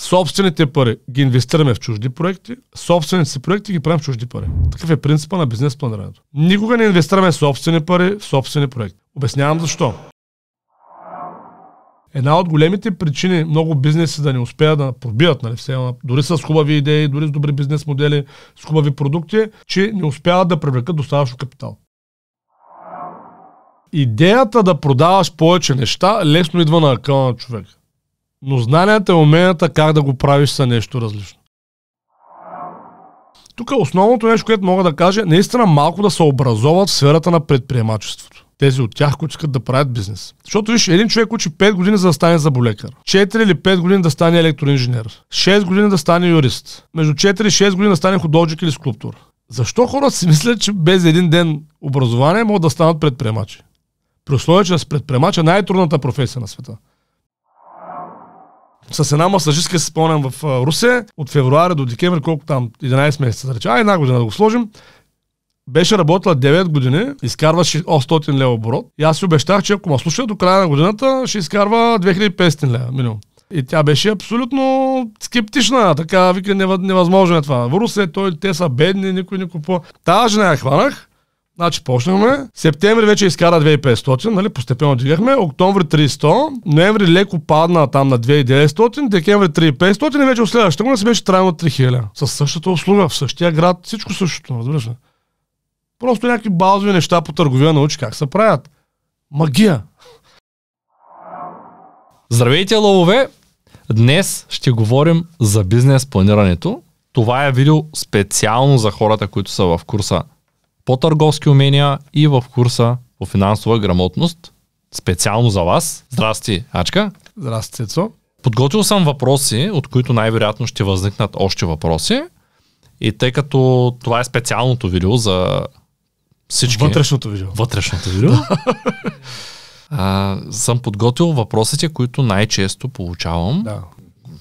собствените пари ги инвестираме в чужди проекти, собствените си проекти ги правим в чужди пари. Такъв е принципа на бизнес планирането. Никога не инвестираме собствени пари в собствени проекти. Обяснявам защо. Една от големите причини много бизнеси да не успеят да пробият, нали, все, дори с хубави идеи, дори с добри бизнес модели, с хубави продукти, че не успяват да привлекат достатъчно капитал. Идеята да продаваш повече неща лесно идва на акъла на човека. Но знанията и е уменията как да го правиш са нещо различно. Тук е основното нещо, което мога да кажа, наистина малко да се образоват в сферата на предприемачеството. Тези от тях, които искат да правят бизнес. Защото виж, един човек учи 5 години за да стане заболекар, 4 или 5 години да стане електроинженер, 6 години да стане юрист, между 4 и 6 години да стане художник или скулптор. Защо хората си мислят, че без един ден образование могат да станат предприемачи? При условие, че с предприемач е най-трудната професия на света с една масажистка, се спомням в Русе, от февруари до декември, колко там, 11 месеца, да речем, а една година да го сложим. Беше работила 9 години, изкарваше 800 лева оборот. И аз си обещах, че ако ме слуша до края на годината, ще изкарва 2500 лева минимум. И тя беше абсолютно скептична, така вика невъзможно е това. В Русе, той, те са бедни, никой не купува. Тази жена я хванах, Значи почнахме. Септември вече изкара 2500, нали? Постепенно дигахме. Октомври 300, ноември леко падна там на 2900, декември 3500 и вече следващата година се беше трайно 3000. С същата услуга, в същия град, всичко същото, разбираш ли? Просто някакви базови неща по търговия научи как се правят. Магия! Здравейте, лъвове! Днес ще говорим за бизнес планирането. Това е видео специално за хората, които са в курса по търговски умения и в курса по финансова грамотност. Специално за вас. Здрасти, Ачка. Здрасти, Цецо. Подготвил съм въпроси, от които най-вероятно ще възникнат още въпроси. И тъй като това е специалното видео за всички... Вътрешното видео. Вътрешното видео. а, съм подготвил въпросите, които най-често получавам да.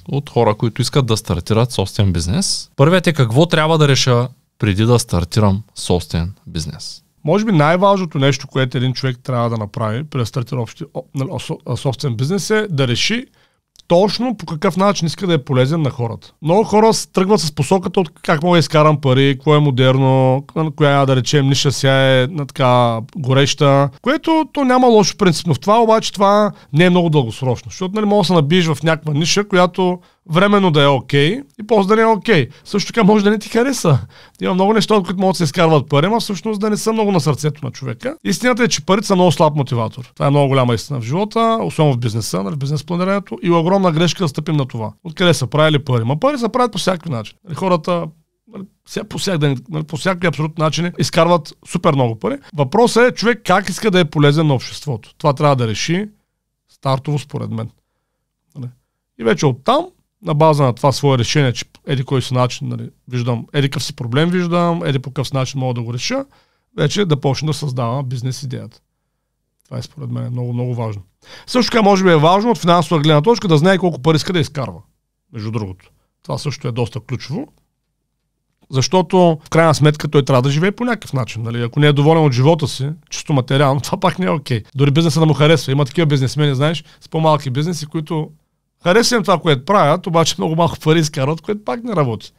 от хора, които искат да стартират собствен бизнес. Първият е какво трябва да реша преди да стартирам собствен бизнес. Може би най-важното нещо, което един човек трябва да направи при да стартира общи, нали, собствен бизнес е да реши точно по какъв начин иска да е полезен на хората. Много хора тръгват с посоката от как мога да изкарам пари, кое е модерно, нали, коя да речем ниша сега е на така гореща, което то няма лошо принципно в това, обаче това не е много дългосрочно, защото нали, може да се набиеш в някаква ниша, която временно да е окей okay, и после да не е окей. Okay. Също така може да не ти хареса. Има много неща, от които могат да се изкарват пари, но всъщност да не са много на сърцето на човека. Истината е, че парите са много слаб мотиватор. Това е много голяма истина в живота, особено в бизнеса, нали, в бизнес планирането и огромна грешка да стъпим на това. Откъде са правили пари? Ма пари се правят по всякакви начин. Нали, хората нали, по, всякакви по всякакви абсолютно начини изкарват супер много пари. Въпросът е човек как иска да е полезен на обществото. Това трябва да реши стартово според мен. И вече оттам на база на това свое решение, че еди кой си начин, нали, виждам, еди какъв си проблем виждам, еди по какъв начин мога да го реша, вече да почне да създава бизнес идеята. Това е според мен много, много важно. Също така, може би е важно от финансова гледна точка да знае колко пари иска да изкарва. Между другото. Това също е доста ключово. Защото в крайна сметка той трябва да живее по някакъв начин. Нали? Ако не е доволен от живота си, чисто материално, това пак не е окей. Okay. Дори бизнеса да му харесва. Има такива бизнесмени, знаеш, с по-малки бизнеси, които Харесвам това, което правят, обаче много малко пари изкарват, което пак не работи.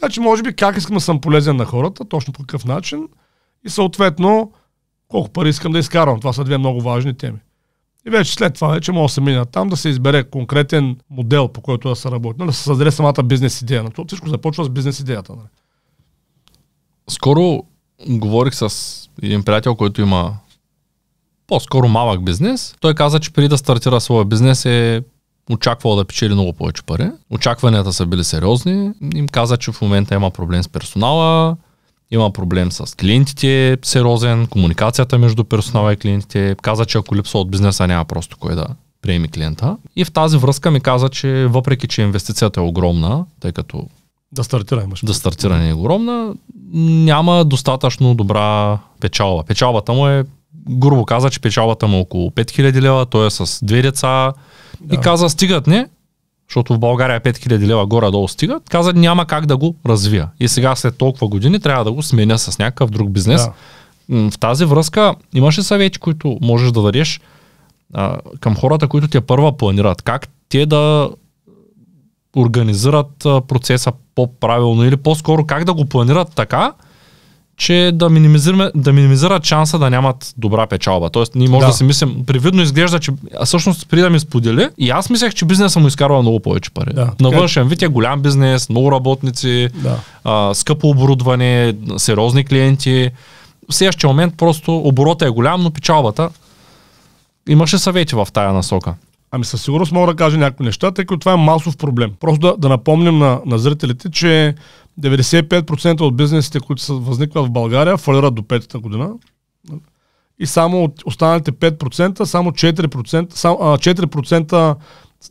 Така че, може би, как искам да съм полезен на хората, точно по какъв начин и съответно колко пари искам да изкарвам. Това са две много важни теми. И вече след това вече мога да се мина там, да се избере конкретен модел, по който да се работи, нали, да се създаде самата бизнес идея. Но това всичко започва с бизнес идеята. Нали. Скоро говорих с един приятел, който има по-скоро малък бизнес. Той каза, че преди да стартира своя бизнес е очаквала да печели много повече пари. Очакванията са били сериозни. Им каза, че в момента има проблем с персонала, има проблем с клиентите, сериозен, комуникацията между персонала и клиентите. Каза, че ако липсва от бизнеса, няма просто кой да приеми клиента. И в тази връзка ми каза, че въпреки, че инвестицията е огромна, тъй като да стартира имаш. Да стартира не е огромна, няма достатъчно добра печалба. Печалбата му е, грубо каза, че печалбата му е около 5000 лева, той е с две деца, да. и каза, стигат не, защото в България 5000 лева горе-долу стигат, каза, няма как да го развия. И сега след толкова години трябва да го сменя с някакъв друг бизнес. Да. В тази връзка имаш ли съвети, които можеш да дадеш а, към хората, които те първа планират? Как те да организират а, процеса по-правилно или по-скоро как да го планират така, че да, минимизираме, да минимизират шанса да нямат добра печалба. Тоест, ние може да. да си мислим, привидно изглежда, че а всъщност при да ми сподели, и аз мислех, че бизнесът му изкарва много повече пари. Да. На е. външен вид е голям бизнес, много работници, да. а, скъпо оборудване, сериозни клиенти. В следващия момент просто оборота е голям, но печалбата имаше съвети в тая насока. Ами със сигурност мога да кажа някои неща, тъй като това е масов проблем. Просто да, да напомним на, на зрителите, че 95% от бизнесите, които са възникват в България, фалират до петата година. И само от останалите 5%, само 4%, само, а, 4%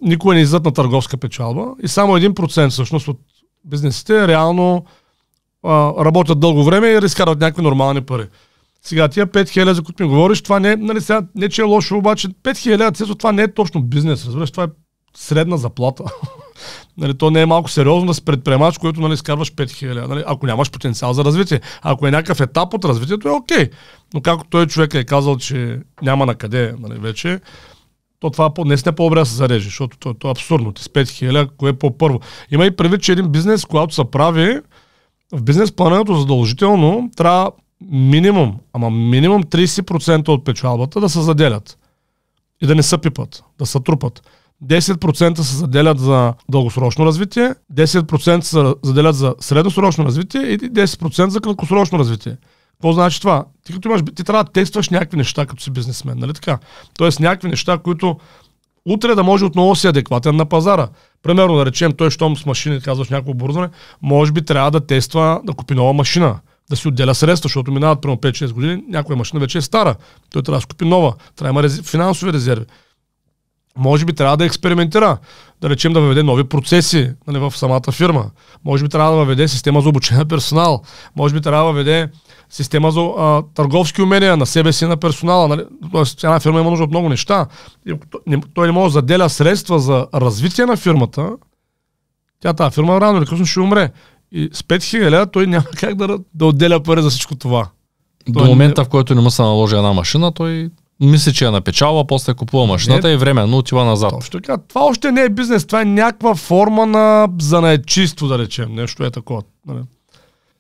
никога не излизат на търговска печалба. И само 1% всъщност от бизнесите реално а, работят дълго време и разкарват някакви нормални пари. Сега тия 5000, за които ми говориш, това не, нали, сега, не че е лошо, обаче 5000, това не е точно бизнес, разбираш, това е средна заплата. Нали, то не е малко сериозно да си предприемач, който нали, скарваш 5000. Нали, ако нямаш потенциал за развитие. Ако е някакъв етап от развитието, е окей. Но както той човек е казал, че няма на къде нали, вече, то това по, не сте по-добре да се зарежи, защото то, то е абсурдно. Ти с 5000, кое е по-първо. Има и предвид, че един бизнес, когато се прави, в бизнес планирането задължително трябва минимум, ама минимум 30% от печалбата да се заделят и да не се пипат, да се трупат. 10% се заделят за дългосрочно развитие, 10% се заделят за средносрочно развитие и 10% за краткосрочно развитие. Какво значи това? Ти, като имаш, ти трябва да тестваш някакви неща, като си бизнесмен, нали така? Тоест някакви неща, които утре да може отново си адекватен на пазара. Примерно, да речем, той, щом с машини казваш някакво оборудване, може би трябва да тества да купи нова машина да си отделя средства, защото минават примерно 5-6 години, някоя машина вече е стара. Той трябва да си купи нова, трябва да има резерв, финансови резерви. Може би трябва да експериментира, да речем да въведе нови процеси нали, в самата фирма. Може би трябва да въведе система за обучение на персонал. Може би трябва да въведе система за а, търговски умения на себе си на персонала. Нали? Тоест, една фирма има нужда от много неща. И ако той не може да заделя средства за развитие на фирмата, тя тази фирма рано или късно ще умре. И с 5000 той няма как да, да отделя пари за всичко това. Той До момента, не... в който не му се наложи една машина, той мисли, че я напечалва, после купува машината не, и временно отива назад. Точно така. Това още не е бизнес, това е някаква форма на чисто да речем. Нещо е такова. Нали.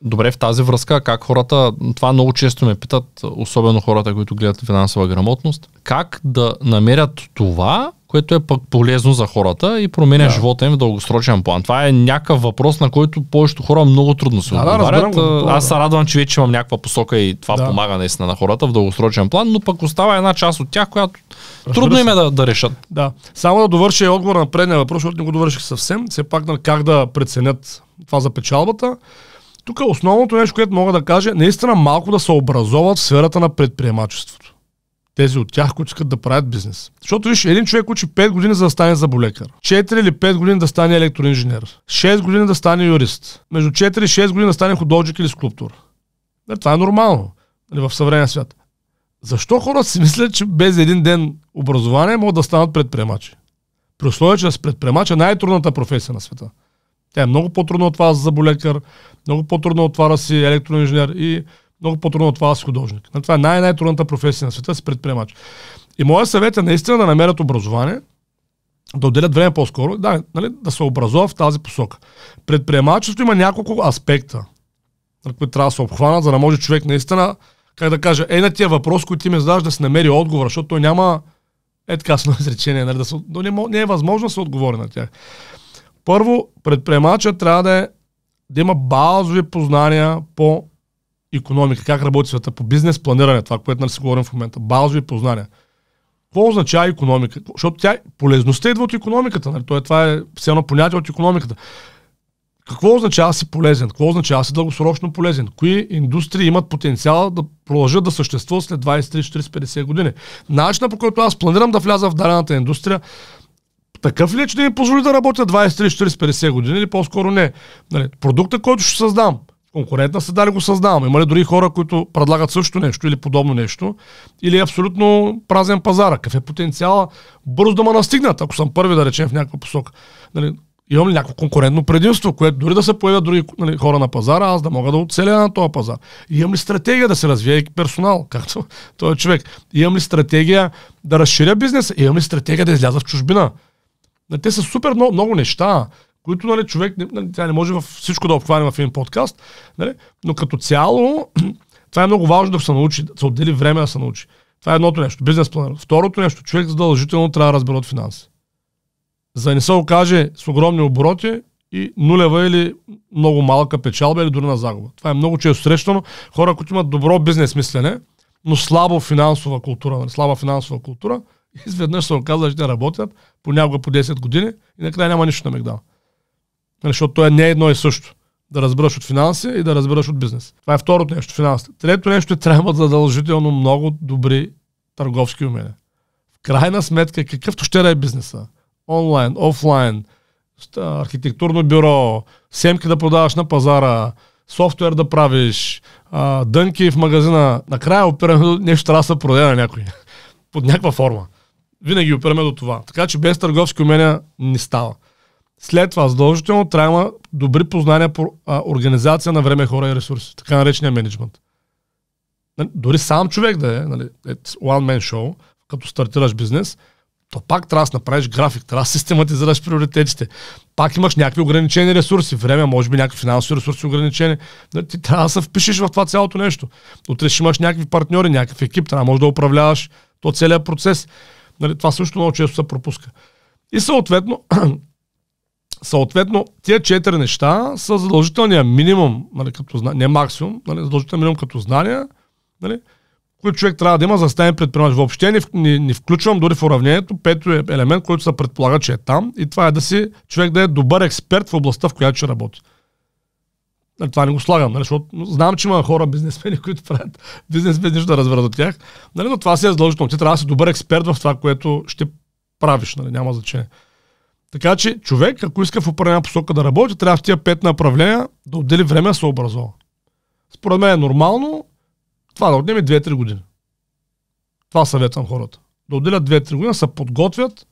Добре, в тази връзка, как хората, това много често ме питат, особено хората, които гледат финансова грамотност, как да намерят това, което е пък полезно за хората и променя да. живота им в дългосрочен план. Това е някакъв въпрос, на който повечето хора много трудно се да, отговарят. Да, Аз се радвам, че вече имам някаква посока и това да. помага наистина на хората в дългосрочен план, но пък остава една част от тях, която Разбира трудно се. им е да, да решат. Да. Само да довърша отговор на предния въпрос, защото не го довърших съвсем. Все пак на как да преценят това за печалбата. Тук е основното нещо, което мога да кажа, наистина малко да се образоват в сферата на предприемачеството. Тези от тях, които искат да правят бизнес. Защото виж, един човек учи 5 години за да стане заболекар, 4 или 5 години да стане електроинженер, 6 години да стане юрист, между 4 и 6 години да стане художник или скулптор. Е, това е нормално нали, в съвременния свят. Защо хората си мислят, че без един ден образование могат да станат предприемачи? При условие, че с предприемач е най-трудната професия на света. Тя е много по-трудна от това да заболекар, много по-трудна от това да си електроинженер и много по-трудно от това да си художник. Но това е най-най-трудната професия на света си предприемач. И моят съвет е наистина да намерят образование, да отделят време по-скоро, да, нали, да се образува в тази посока. Предприемачеството има няколко аспекта, на които трябва да се обхванат, за да може човек наистина, как да кажа, е на тия въпрос, който ти ми задаваш да се намери отговор, защото той няма е така с едно изречение, нали, да се, не, не е възможно да се отговори на тях. Първо, предприемача трябва да, е, да има базови познания по економика, как работи света, по бизнес планиране, това, което нали си говорим в момента, базови познания. Какво означава економика? Защото тя, полезността идва от економиката. Нали? е, това е все едно понятие от економиката. Какво означава си полезен? Какво означава си дългосрочно полезен? Кои индустрии имат потенциал да продължат да съществуват след 20, 30, 40, 50 години? Начина по който аз планирам да вляза в дадената индустрия, такъв ли е, че да ми позволи да работя 20, 30, 40, 50 години или по-скоро не? Нали, продукта, който ще създам, конкурентна се дали го създавам? Има ли дори хора, които предлагат също нещо или подобно нещо? Или е абсолютно празен пазар? Какъв е потенциала бързо да ме настигнат, ако съм първи, да речем, в някаква посока? Нали, имам ли някакво конкурентно предимство, което дори да се появят други нали, хора на пазара, аз да мога да оцеля на този пазар? Имам ли стратегия да се развие и персонал, както този е човек? Имам ли стратегия да разширя бизнеса? Имам ли стратегия да изляза в чужбина? Нали, те са супер много, много неща, които нали, човек нали, тя не може във всичко да обхване в един подкаст, нали, но като цяло това е много важно да се научи, да се отдели време да се научи. Това е едното нещо, бизнес планер. Второто нещо, човек задължително трябва да разбере от финанси. За да не се окаже с огромни обороти и нулева или много малка печалба или дори на загуба. Това е много често срещано. Хора, които имат добро бизнес мислене, но слабо финансова култура, нали, слаба финансова култура, Изведнъж се оказва, че те работят понякога по 10 години и накрая няма нищо на Мегдал. Нали, защото това не е едно и също. Да разбереш от финанси и да разбереш от бизнес. Това е второто нещо, финансите. Трето нещо е трябва задължително много добри търговски умения. В крайна сметка, какъвто ще да е бизнеса, онлайн, офлайн, архитектурно бюро, семки да продаваш на пазара, софтуер да правиш, дънки в магазина, накрая опираме нещо трябва да се продаде на някой. Под някаква форма. Винаги опираме до това. Така че без търговски умения не става. След това задължително трябва да има добри познания по а, организация на време, хора и ресурси, така наречения менеджмент. Нали, дори сам човек да е, нали, one-man show, като стартираш бизнес, то пак трябва да направиш график, трябва да систематизираш приоритетите. Пак имаш някакви ограничени ресурси, време, може би някакви финансови ресурси ограничени. Нали, ти трябва да се впишеш в това цялото нещо. Утре ще имаш някакви партньори, някакъв екип, трябва да можеш да управляваш то целият процес. Нали, това също много често се пропуска. И съответно, съответно, тия четири неща са задължителния минимум, нали, като знание, не максимум, нали, задължителния минимум като знания, нали, които човек трябва да има, за да стане предприемач. Въобще не, не, не включвам дори в уравнението пето е елемент, който се предполага, че е там и това е да си човек да е добър експерт в областта, в която ще работи. Нали, това не го слагам, нали, защото знам, че има хора, бизнесмени, които правят бизнес без нищо да разберат от тях. Нали, но това си е задължително. Ти трябва да си добър експерт в това, което ще правиш. Нали, няма значение. Така че човек, ако иска в определена посока да работи, трябва в тия пет направления да отдели време да се образува. Според мен е нормално това да отнеме 2-3 години. Това съветвам хората. Да отделят 2-3 години, се подготвят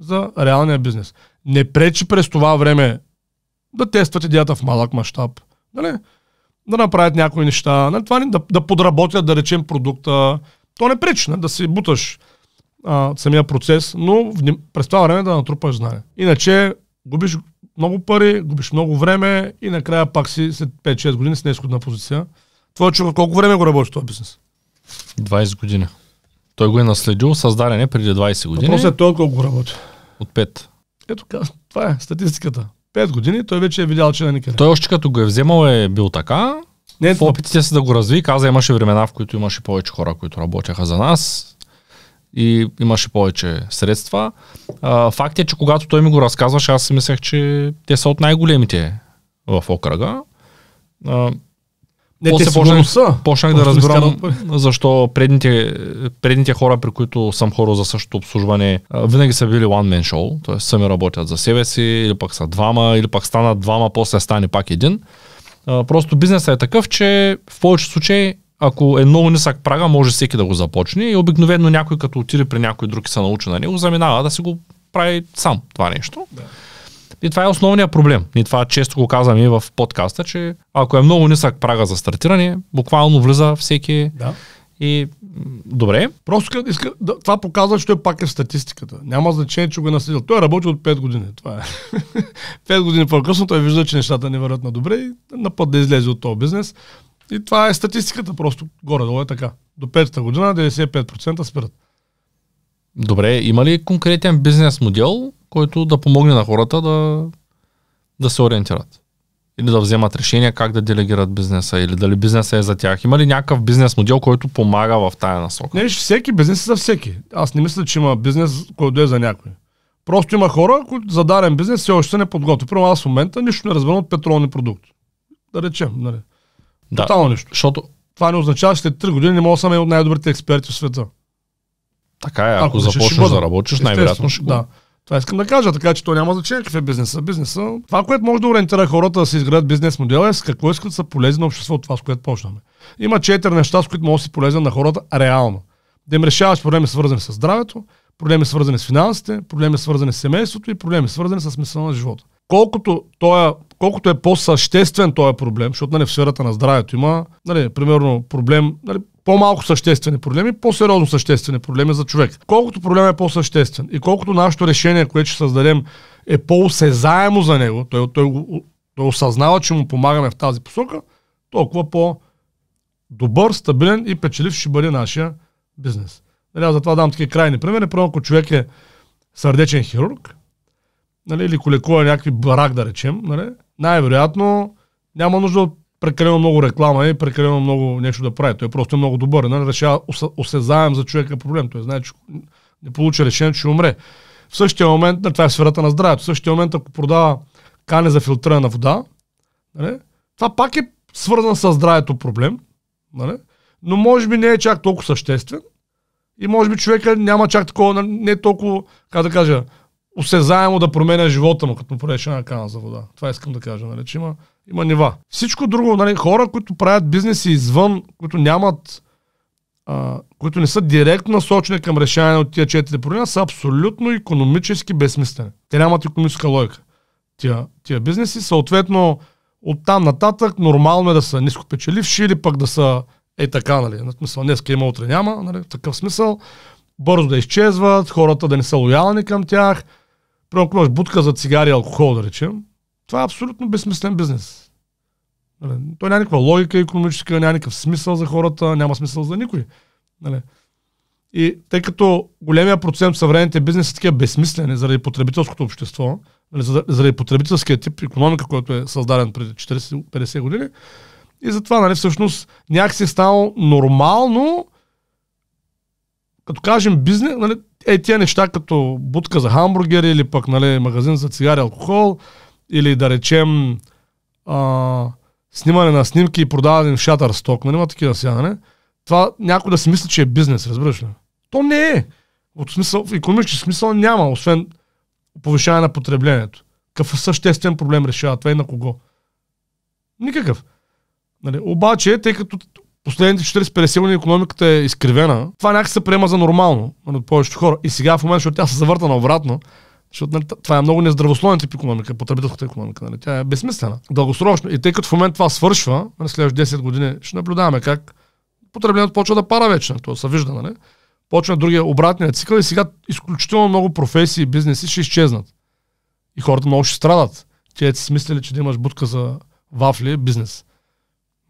за реалния бизнес. Не пречи през това време да тестват идеята в малък мащаб, Нали? Да направят някои неща, нали? Това, да, да подработят, да речем, продукта. То не пречи нали? да си буташ а, самия процес, но през това време да натрупаш знае. Иначе губиш много пари, губиш много време и накрая пак си след 5-6 години с неизходна позиция. Твой човек колко време го работи този бизнес? 20 години. Той го е наследил, създаден е преди 20 години. Въпросът е той колко го работи? От 5. Ето това е статистиката. Пет години той вече е видял, че на никъде. Той още като го е вземал е бил така. Не, в опитите се да го разви, каза, имаше времена, в които имаше повече хора, които работеха за нас и имаше повече средства. А, факт е, че когато той ми го разказваше, аз си мислех, че те са от най-големите в окръга. А, не, После те почнах, са. почнах да разбирам защо предните, предните хора, при които съм хора за същото обслужване, винаги са били one-man show, т.е. сами работят за себе си, или пък са двама, или пък станат двама, после стане пак един. Просто бизнесът е такъв, че в повече случаи ако е много нисък прага, може всеки да го започне и обикновено някой като отиде при някой друг и се научи на него, заминава да си го прави сам това нещо. Да. И това е основният проблем. И това често го казвам и в подкаста, че ако е много нисък прага за стартиране, буквално влиза всеки. Да. И добре. Просто иска, да, това показва, че той пак е в статистиката. Няма значение, че го е наследил. Той е работил от 5 години. Това е. 5 години по-късно той вижда, че нещата не върват на добре и на път да излезе от този бизнес. И това е статистиката просто. Горе-долу е така. До 5-та година 95% спират. Добре, има ли конкретен бизнес модел, който да помогне на хората да, да се ориентират. Или да вземат решения как да делегират бизнеса, или дали бизнеса е за тях. Има ли някакъв бизнес модел, който помага в тая насока? Не, всеки бизнес е за всеки. Аз не мисля, че има бизнес, който е за някой. Просто има хора, които за даден бизнес все още не подготвят. Първо, аз в момента нищо не разбирам от петролни продукти. Да речем, нали? Да, Тотално нищо. Защото... Това не означава, че след 3 години не мога да съм един от най-добрите експерти в света. Така е, ако, ако започнеш да работиш, най-вероятно ще го... Да. Това искам да кажа, така че то няма значение какъв е бизнеса. Бизнеса, това, което може да ориентира хората да се изградят бизнес модела е с какво искат да са полезни на обществото, това с което почнаме. Има четири неща, с които може да си полезен на хората реално. Да им решаваш проблеми свързани с здравето, проблеми свързани с финансите, проблеми свързани с семейството и проблеми свързани с смисъла на живота. Колкото, е, колкото е по-съществен този проблем, защото нали, в сферата на здравето има, нали, примерно, проблем, нали, по-малко съществени проблеми, по-сериозно съществени проблеми за човек. Колкото проблем е по-съществен и колкото нашето решение, което ще създадем, е по-осезаемо за него, той, той, той, той осъзнава, че му помагаме в тази посока, толкова по-добър, стабилен и печелив ще бъде нашия бизнес. Нали, аз затова дам такива крайни примери. Първо, ако човек е сърдечен хирург, нали, или колекува някакви барак, да речем, нали, най-вероятно няма нужда от прекалено много реклама и прекалено много нещо да прави. Той е просто много добър. Нали? Решава, осезаем за човека проблем. Той знае, че не получи решение, че умре. В същия момент, нали, това е сферата на здравето, в същия момент, ако продава кане за филтрирана вода, нали? това пак е свързан с здравето проблем, нали? но може би не е чак толкова съществен и може би човека няма чак такова, нали, не е толкова, как да кажа, осезаемо да променя живота му, като му продадеш една кана за вода. Това искам да кажа, нали? че има има нива. Всичко друго, нали, хора, които правят бизнеси извън, които нямат, а, които не са директно насочени към решаване от тия четири проблема, са абсолютно економически безсмислени. Те нямат економическа логика. Тия, тия бизнеси, съответно, от там нататък нормално е да са нископечеливши или пък да са е така, нали? На смисъл, днес има, утре няма, нали? В такъв смисъл. Бързо да изчезват, хората да не са лоялни към тях. Примерно, ако имаш бутка за цигари и алкохол, да речем, това е абсолютно безсмислен бизнес. Нали? Той няма никаква логика економическа, няма никакъв смисъл за хората, няма смисъл за никой. Нали? И тъй като големия процент в съвременните бизнеси са такива безсмислени заради потребителското общество, нали, заради потребителския тип економика, който е създаден преди 40-50 години, и затова нали, всъщност си е станало нормално, като кажем бизнес, нали, е тия неща като будка за хамбургери или пък нали, магазин за цигари, алкохол, или да речем а, снимане на снимки и продаване в шатър сток, нали има такива сега, нали? Това някой да си мисли, че е бизнес, разбираш ли? То не е. От смисъл, в економически смисъл няма, освен повишаване на потреблението. Какъв е съществен проблем решава това и на кого? Никакъв. Нали? Обаче, тъй като последните 40-50 години економиката е изкривена, това някак се приема за нормално нали, от повечето хора. И сега в момента, защото тя се завърта обратно, защото нали, това е много нездравословен тип економика, потребителската економика. Нали. Тя е безсмислена. Дългосрочно. И тъй като в момент това свършва, на нали, следващите 10 години ще наблюдаваме как потреблението почва да пара вече. Нали, това се вижда, нали? Почва другия обратния цикъл и сега изключително много професии и бизнеси ще изчезнат. И хората много ще страдат. Те си мислили, че да имаш будка за вафли бизнес.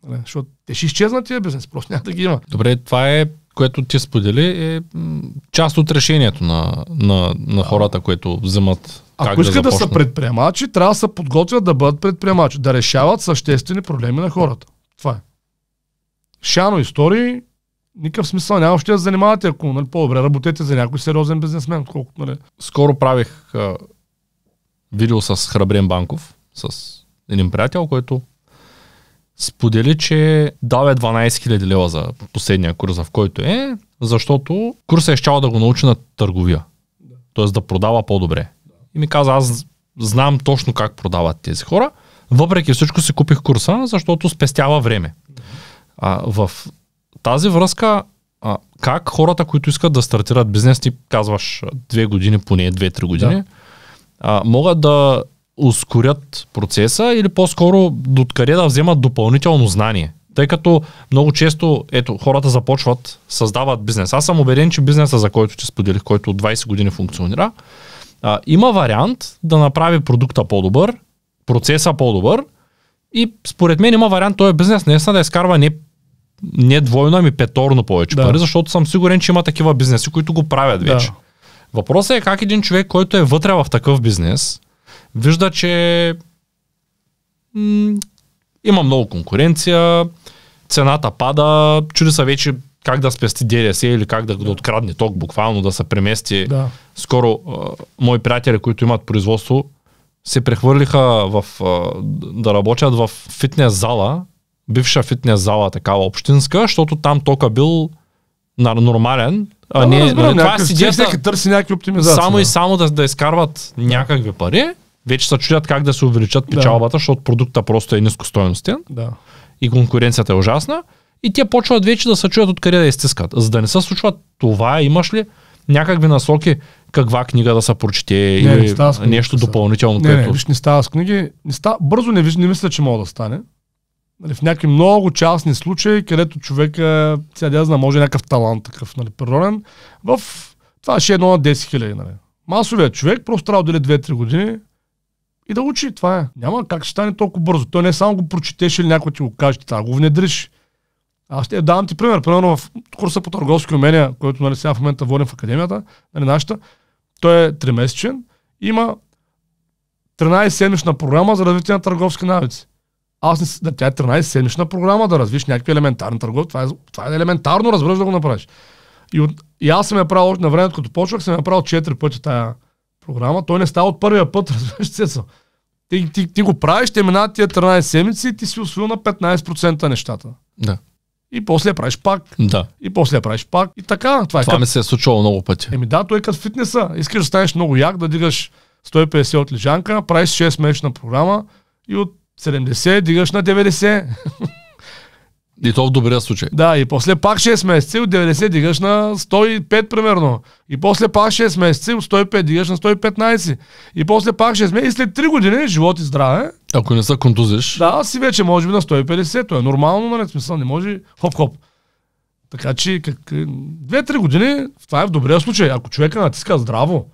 Нали? Защото те ще изчезнат тия бизнес, просто няма да ги има. Добре, това е което ти сподели, е част от решението на, на, на хората, които вземат. Ако искат да, са предприемачи, трябва да се подготвят да бъдат предприемачи, да решават съществени проблеми на хората. Това е. Шано истории, никакъв смисъл няма ще да занимавате, ако нали, по-добре работете за някой сериозен бизнесмен, колкото нали. Скоро правих а, видео с Храбрен Банков, с един приятел, който сподели, че даве 12 000 лева за последния курс, в който е, защото курса е щял да го научи на търговия. Да. Тоест да продава по-добре. Да. И ми каза, аз знам точно как продават тези хора. Въпреки всичко си купих курса, защото спестява време. Да. А, в тази връзка, а, как хората, които искат да стартират бизнес, ти казваш две години, поне две-три години, да. а, могат да ускорят процеса или по-скоро до да вземат допълнително знание. Тъй като много често ето, хората започват, създават бизнес. Аз съм убеден, че бизнеса, за който ти споделих, който от 20 години функционира, а, има вариант да направи продукта по-добър, процеса по-добър и според мен има вариант този бизнес не да изкарва не, не двойно, ами петорно повече да. пари, защото съм сигурен, че има такива бизнеси, които го правят вече. Да. Въпросът е как един човек, който е вътре в такъв бизнес, вижда, че м- има много конкуренция, цената пада, чуди са вече как да спести ДДС или как да, да. да открадне ток, буквално да се премести. Да. Скоро а, мои приятели, които имат производство, се прехвърлиха в, а, да работят в фитнес зала, бивша фитнес зала, такава общинска, защото там тока бил на, нормален. А да, не, разбирам, нали, това е някакъв, си идеята, търси някакви оптимизации. Само да. и само да, да изкарват някакви пари вече се чудят как да се увеличат печалбата, да. защото продукта просто е нискостойностен да. и конкуренцията е ужасна. И те почват вече да се чуят откъде да изтискат. За да не се случва това, имаш ли някакви насоки каква книга да се прочете не, или не става книги, нещо допълнително? Не, което... не, виж, не става с книги. Не става, бързо не, виж, не мисля, че мога да стане. Нали, в някакви много частни случаи, където човека, е, сега да знам, може някакъв талант такъв, нали, природен, в това ще е едно на 10 хиляди. Нали. Масовият човек просто трябва да отделя 2-3 години и да учи. Това е. Няма как ще стане толкова бързо. Той не само го прочетеш или някой ти го каже, това го внедриш. Аз ще давам ти пример. Примерно в курса по търговски умения, който нали, сега в момента водим в академията, нали, нашата, той е тримесечен Има 13 седмична програма за развитие на търговски навици. Аз не, да, тя е 13 седмична програма да развиш някакви елементарни търгови. Това е, това е елементарно, разбираш да го направиш. И, от, и аз съм я правил на времето, като почвах, съм я правил 4 пъти тая програма, той не става от първия път, разбираш се. Ти, ти, ти го правиш, те минават тия 13 седмици и ти си освоил на 15% нещата. Да. И после я правиш пак. Да. И после я правиш пак. И така. Това, е това кът... ми се е случило много пъти. Еми да, той е като фитнеса. Искаш да станеш много як, да дигаш 150 от лежанка, правиш 6 месечна програма и от 70 дигаш на 90. И то в добрия случай. Да, и после пак 6 месеца от 90 дигаш на 105 примерно. И после пак 6 месеца от 105 дигаш на 115. И после пак 6 месеца. И след 3 години живот и е здраве. Ако не са контузиш. Да, си вече може би на 150. То е нормално, не нали, Смисъл, не може. Хоп-хоп. Така че, как... 2-3 години, това е в добрия случай. Ако човека натиска здраво,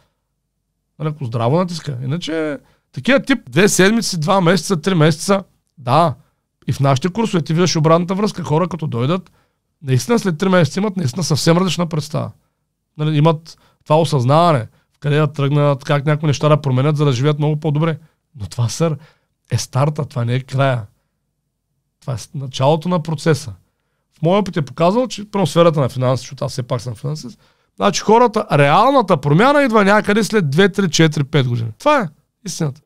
нали, ако здраво натиска. Иначе, такива тип 2 седмици, 2 месеца, 3 месеца, да, и в нашите курсове ти виждаш обратната връзка. Хора, като дойдат, наистина след 3 месеца имат наистина съвсем различна представа. Нали, имат това осъзнаване, къде да тръгнат, как някои неща да променят, за да живеят много по-добре. Но това, сър, е старта, това не е края. Това е началото на процеса. В моя път е показал, че първо сферата на финанси, защото аз все пак съм финансист, значи хората, реалната промяна идва някъде след 2, 3, 4, 5 години. Това е истината.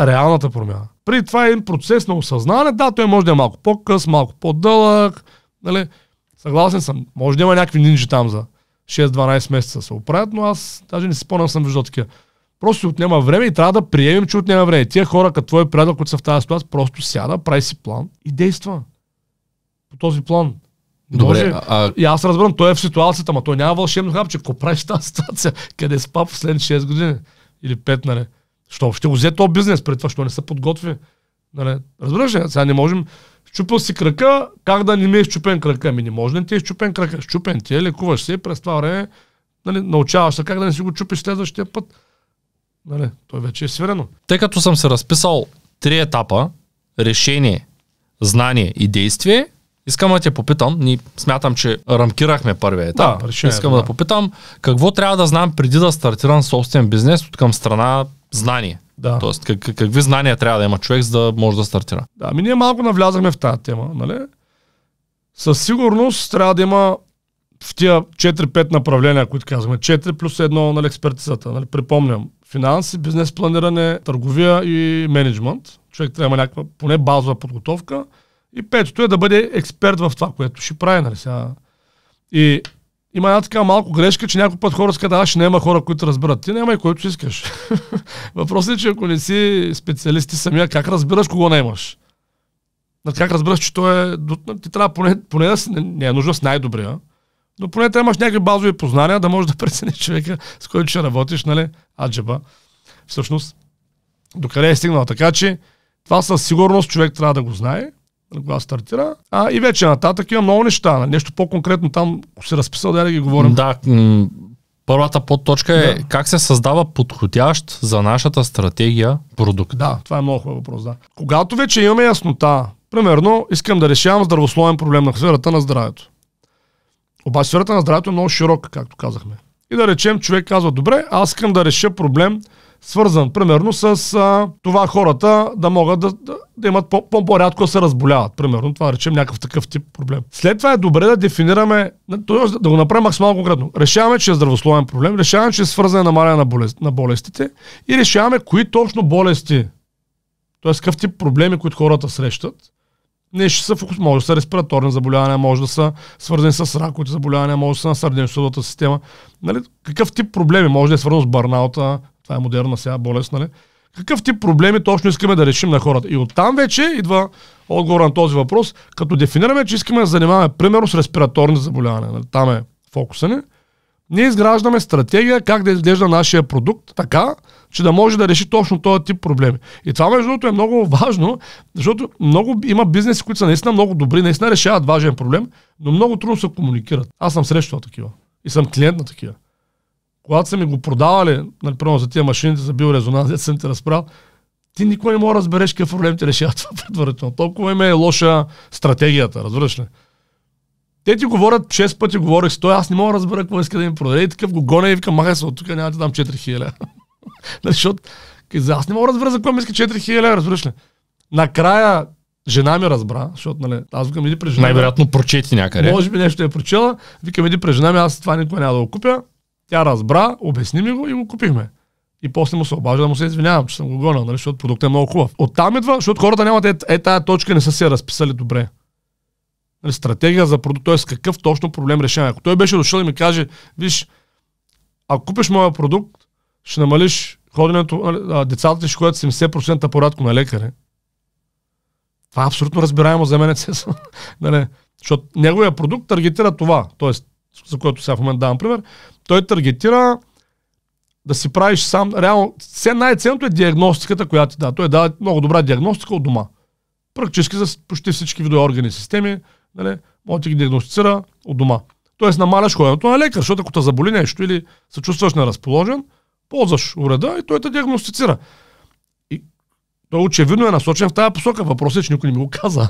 Реалната промяна. Преди това е един процес на осъзнаване. Да, той може да е малко по-къс, малко по-дълъг. Нали? Съгласен съм. Може да има някакви нинджи там за 6-12 месеца се оправят, но аз даже не си спомням, съм виждал такива. Просто отнема време и трябва да приемем, че отнема време. Тия хора, като твой приятел, които са в тази ситуация, просто сяда, прави си план и действа. По този план. Добре, може. А... И аз разбирам, той е в ситуацията, ма той няма вълшебно хапче. ако правиш тази ситуация? Къде спа последните 6 години? Или 5, нали? Що ще взе този бизнес пред това, що не са подготви. Нали? Разбираш ли? Сега не можем. Щупил си крака, как да не ми е щупен крака? Ми не може да ти е щупен крака. Щупен ти е, лекуваш се и през това време нали, научаваш се как да не си го чупиш следващия път. Нали, той вече е свирено. Тъй като съм се разписал три етапа, решение, знание и действие, искам да те попитам, ни смятам, че рамкирахме първия етап, да, решение, искам да. да попитам какво трябва да знам преди да стартирам собствен бизнес от към страна знание. Да. Тоест, как, какви знания трябва да има човек, за да може да стартира? Да, ми ние малко навлязахме в тази тема, нали? Със сигурност трябва да има в тия 4-5 направления, които казваме, 4 плюс 1 нали, експертизата. Нали? Припомням, финанси, бизнес планиране, търговия и менеджмент. Човек трябва да има някаква поне базова подготовка. И петото е да бъде експерт в това, което ще прави. Нали, сега. И има една така малко грешка, че някой път хора искат, аз ще няма хора, които разбират. Ти няма и който искаш. Въпросът е, че ако не си специалист ти самия, как разбираш кого не имаш? Как разбираш, че той е... Ти трябва поне, поне да си... Не е нужда с най-добрия, но поне трябва имаш някакви базови познания, да можеш да прецениш човека, с който ще работиш, нали? Аджаба. Всъщност, докъде е стигнал. Така че, това със сигурност човек трябва да го знае кога стартира. А, и вече нататък има много неща. Нали? Нещо по-конкретно там се разписал, да, да ги говорим. Да, Първата подточка е да. как се създава подходящ за нашата стратегия продукт. Да, това е много хубав въпрос, да. Когато вече имаме яснота, примерно искам да решавам здравословен проблем на сферата на здравето. Обаче сферата на здравето е много широка, както казахме. И да речем, човек казва, добре, аз искам да реша проблем свързан примерно с а, това хората да могат да, да, да имат по-рядко да се разболяват. Примерно това речем някакъв такъв тип проблем. След това е добре да дефинираме, да го направим максимално конкретно. Решаваме, че е здравословен проблем, решаваме, че е свързане намаляне на, болест, на болестите и решаваме кои точно болести, т.е. какъв тип проблеми, които хората срещат, не ще са фокус. Може да са респираторни заболявания, може да са свързани с раковите заболявания, може да са на сърдечно-съдовата система. Нали? Какъв тип проблеми? Може да е свързано с барналта, това е модерна сега болест, нали? Какъв тип проблеми точно искаме да решим на хората? И оттам вече идва отговор на този въпрос, като дефинираме, че искаме да занимаваме примерно с респираторни заболявания. Нали? Там е фокуса ни. Ние изграждаме стратегия как да изглежда нашия продукт така, че да може да реши точно този тип проблеми. И това, между другото, е много важно, защото много има бизнеси, които са наистина много добри, наистина решават важен проблем, но много трудно се комуникират. Аз съм срещал такива. И съм клиент на такива когато са ми го продавали, например, нали, за тия машините за биорезонанс, да съм те разправил, ти никой не може да разбереш какъв проблем ти решава това предварително. Толкова им е лоша стратегията, разбираш ли? Те ти говорят, 6 пъти говорих с той, аз не мога да разбера какво иска да им продаде. И такъв го гоня и вика, махай се от тук, няма да дам 4000. Нали, защото аз не мога да разбера за кой ми иска 4000, разбираш ли? Накрая жена ми разбра, защото нали, аз викам, иди при жена. Най-вероятно прочети някъде. Може би нещо е прочела. Викам, иди при жена ми, аз това никога няма да го купя. Тя разбра, обясни ми го и го купихме. И после му се обажда да му се извинявам, че съм го гонал, нали, защото продуктът е много хубав. Оттам идва, защото хората нямат е, е тая точка, не са си я разписали добре. Нали, стратегия за продукт, т.е. какъв точно проблем решаваме. Ако той беше дошъл и ми каже, виж, ако купиш моя продукт, ще намалиш ходенето, нали, децата ти ще ходят 70% порядко на лекаре. Това е абсолютно разбираемо за мен, нали, защото неговия продукт таргетира това. Тоест, за което сега в момента давам пример, той таргетира да си правиш сам. Реално, все най-ценното е диагностиката, която ти дава. Той дава много добра диагностика от дома. Практически за почти всички видове органи и системи, нали, може да ги диагностицира от дома. Тоест намаляш ходенето на лекар, защото ако те заболи нещо или се чувстваш неразположен, ползваш уреда и той те диагностицира. И той очевидно е насочен в тази посока. Въпросът е, че никой не ми го каза.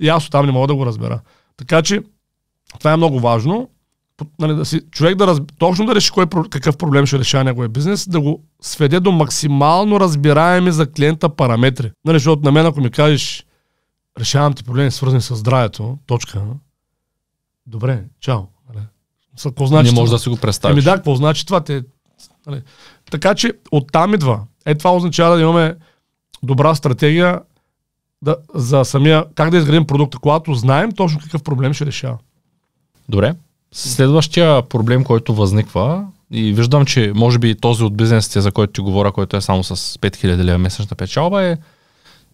И аз оттам не мога да го разбера. Така че това е много важно нали, да си, човек да разб... точно да реши кой, какъв проблем ще решава неговия бизнес, да го сведе до максимално разбираеми за клиента параметри. Нали, защото на мен, ако ми кажеш, решавам ти проблеми свързани с здравето, точка, добре, чао. Нали. Какво значи Не може това? да си го представиш. Еми да, какво значи това? Те, нали. Така че оттам идва. Е, това означава да имаме добра стратегия да, за самия, как да изградим продукта, когато знаем точно какъв проблем ще решава. Добре, Следващия проблем, който възниква, и виждам, че може би този от бизнесите, за който ти говоря, който е само с 5000 лева месечна печалба, е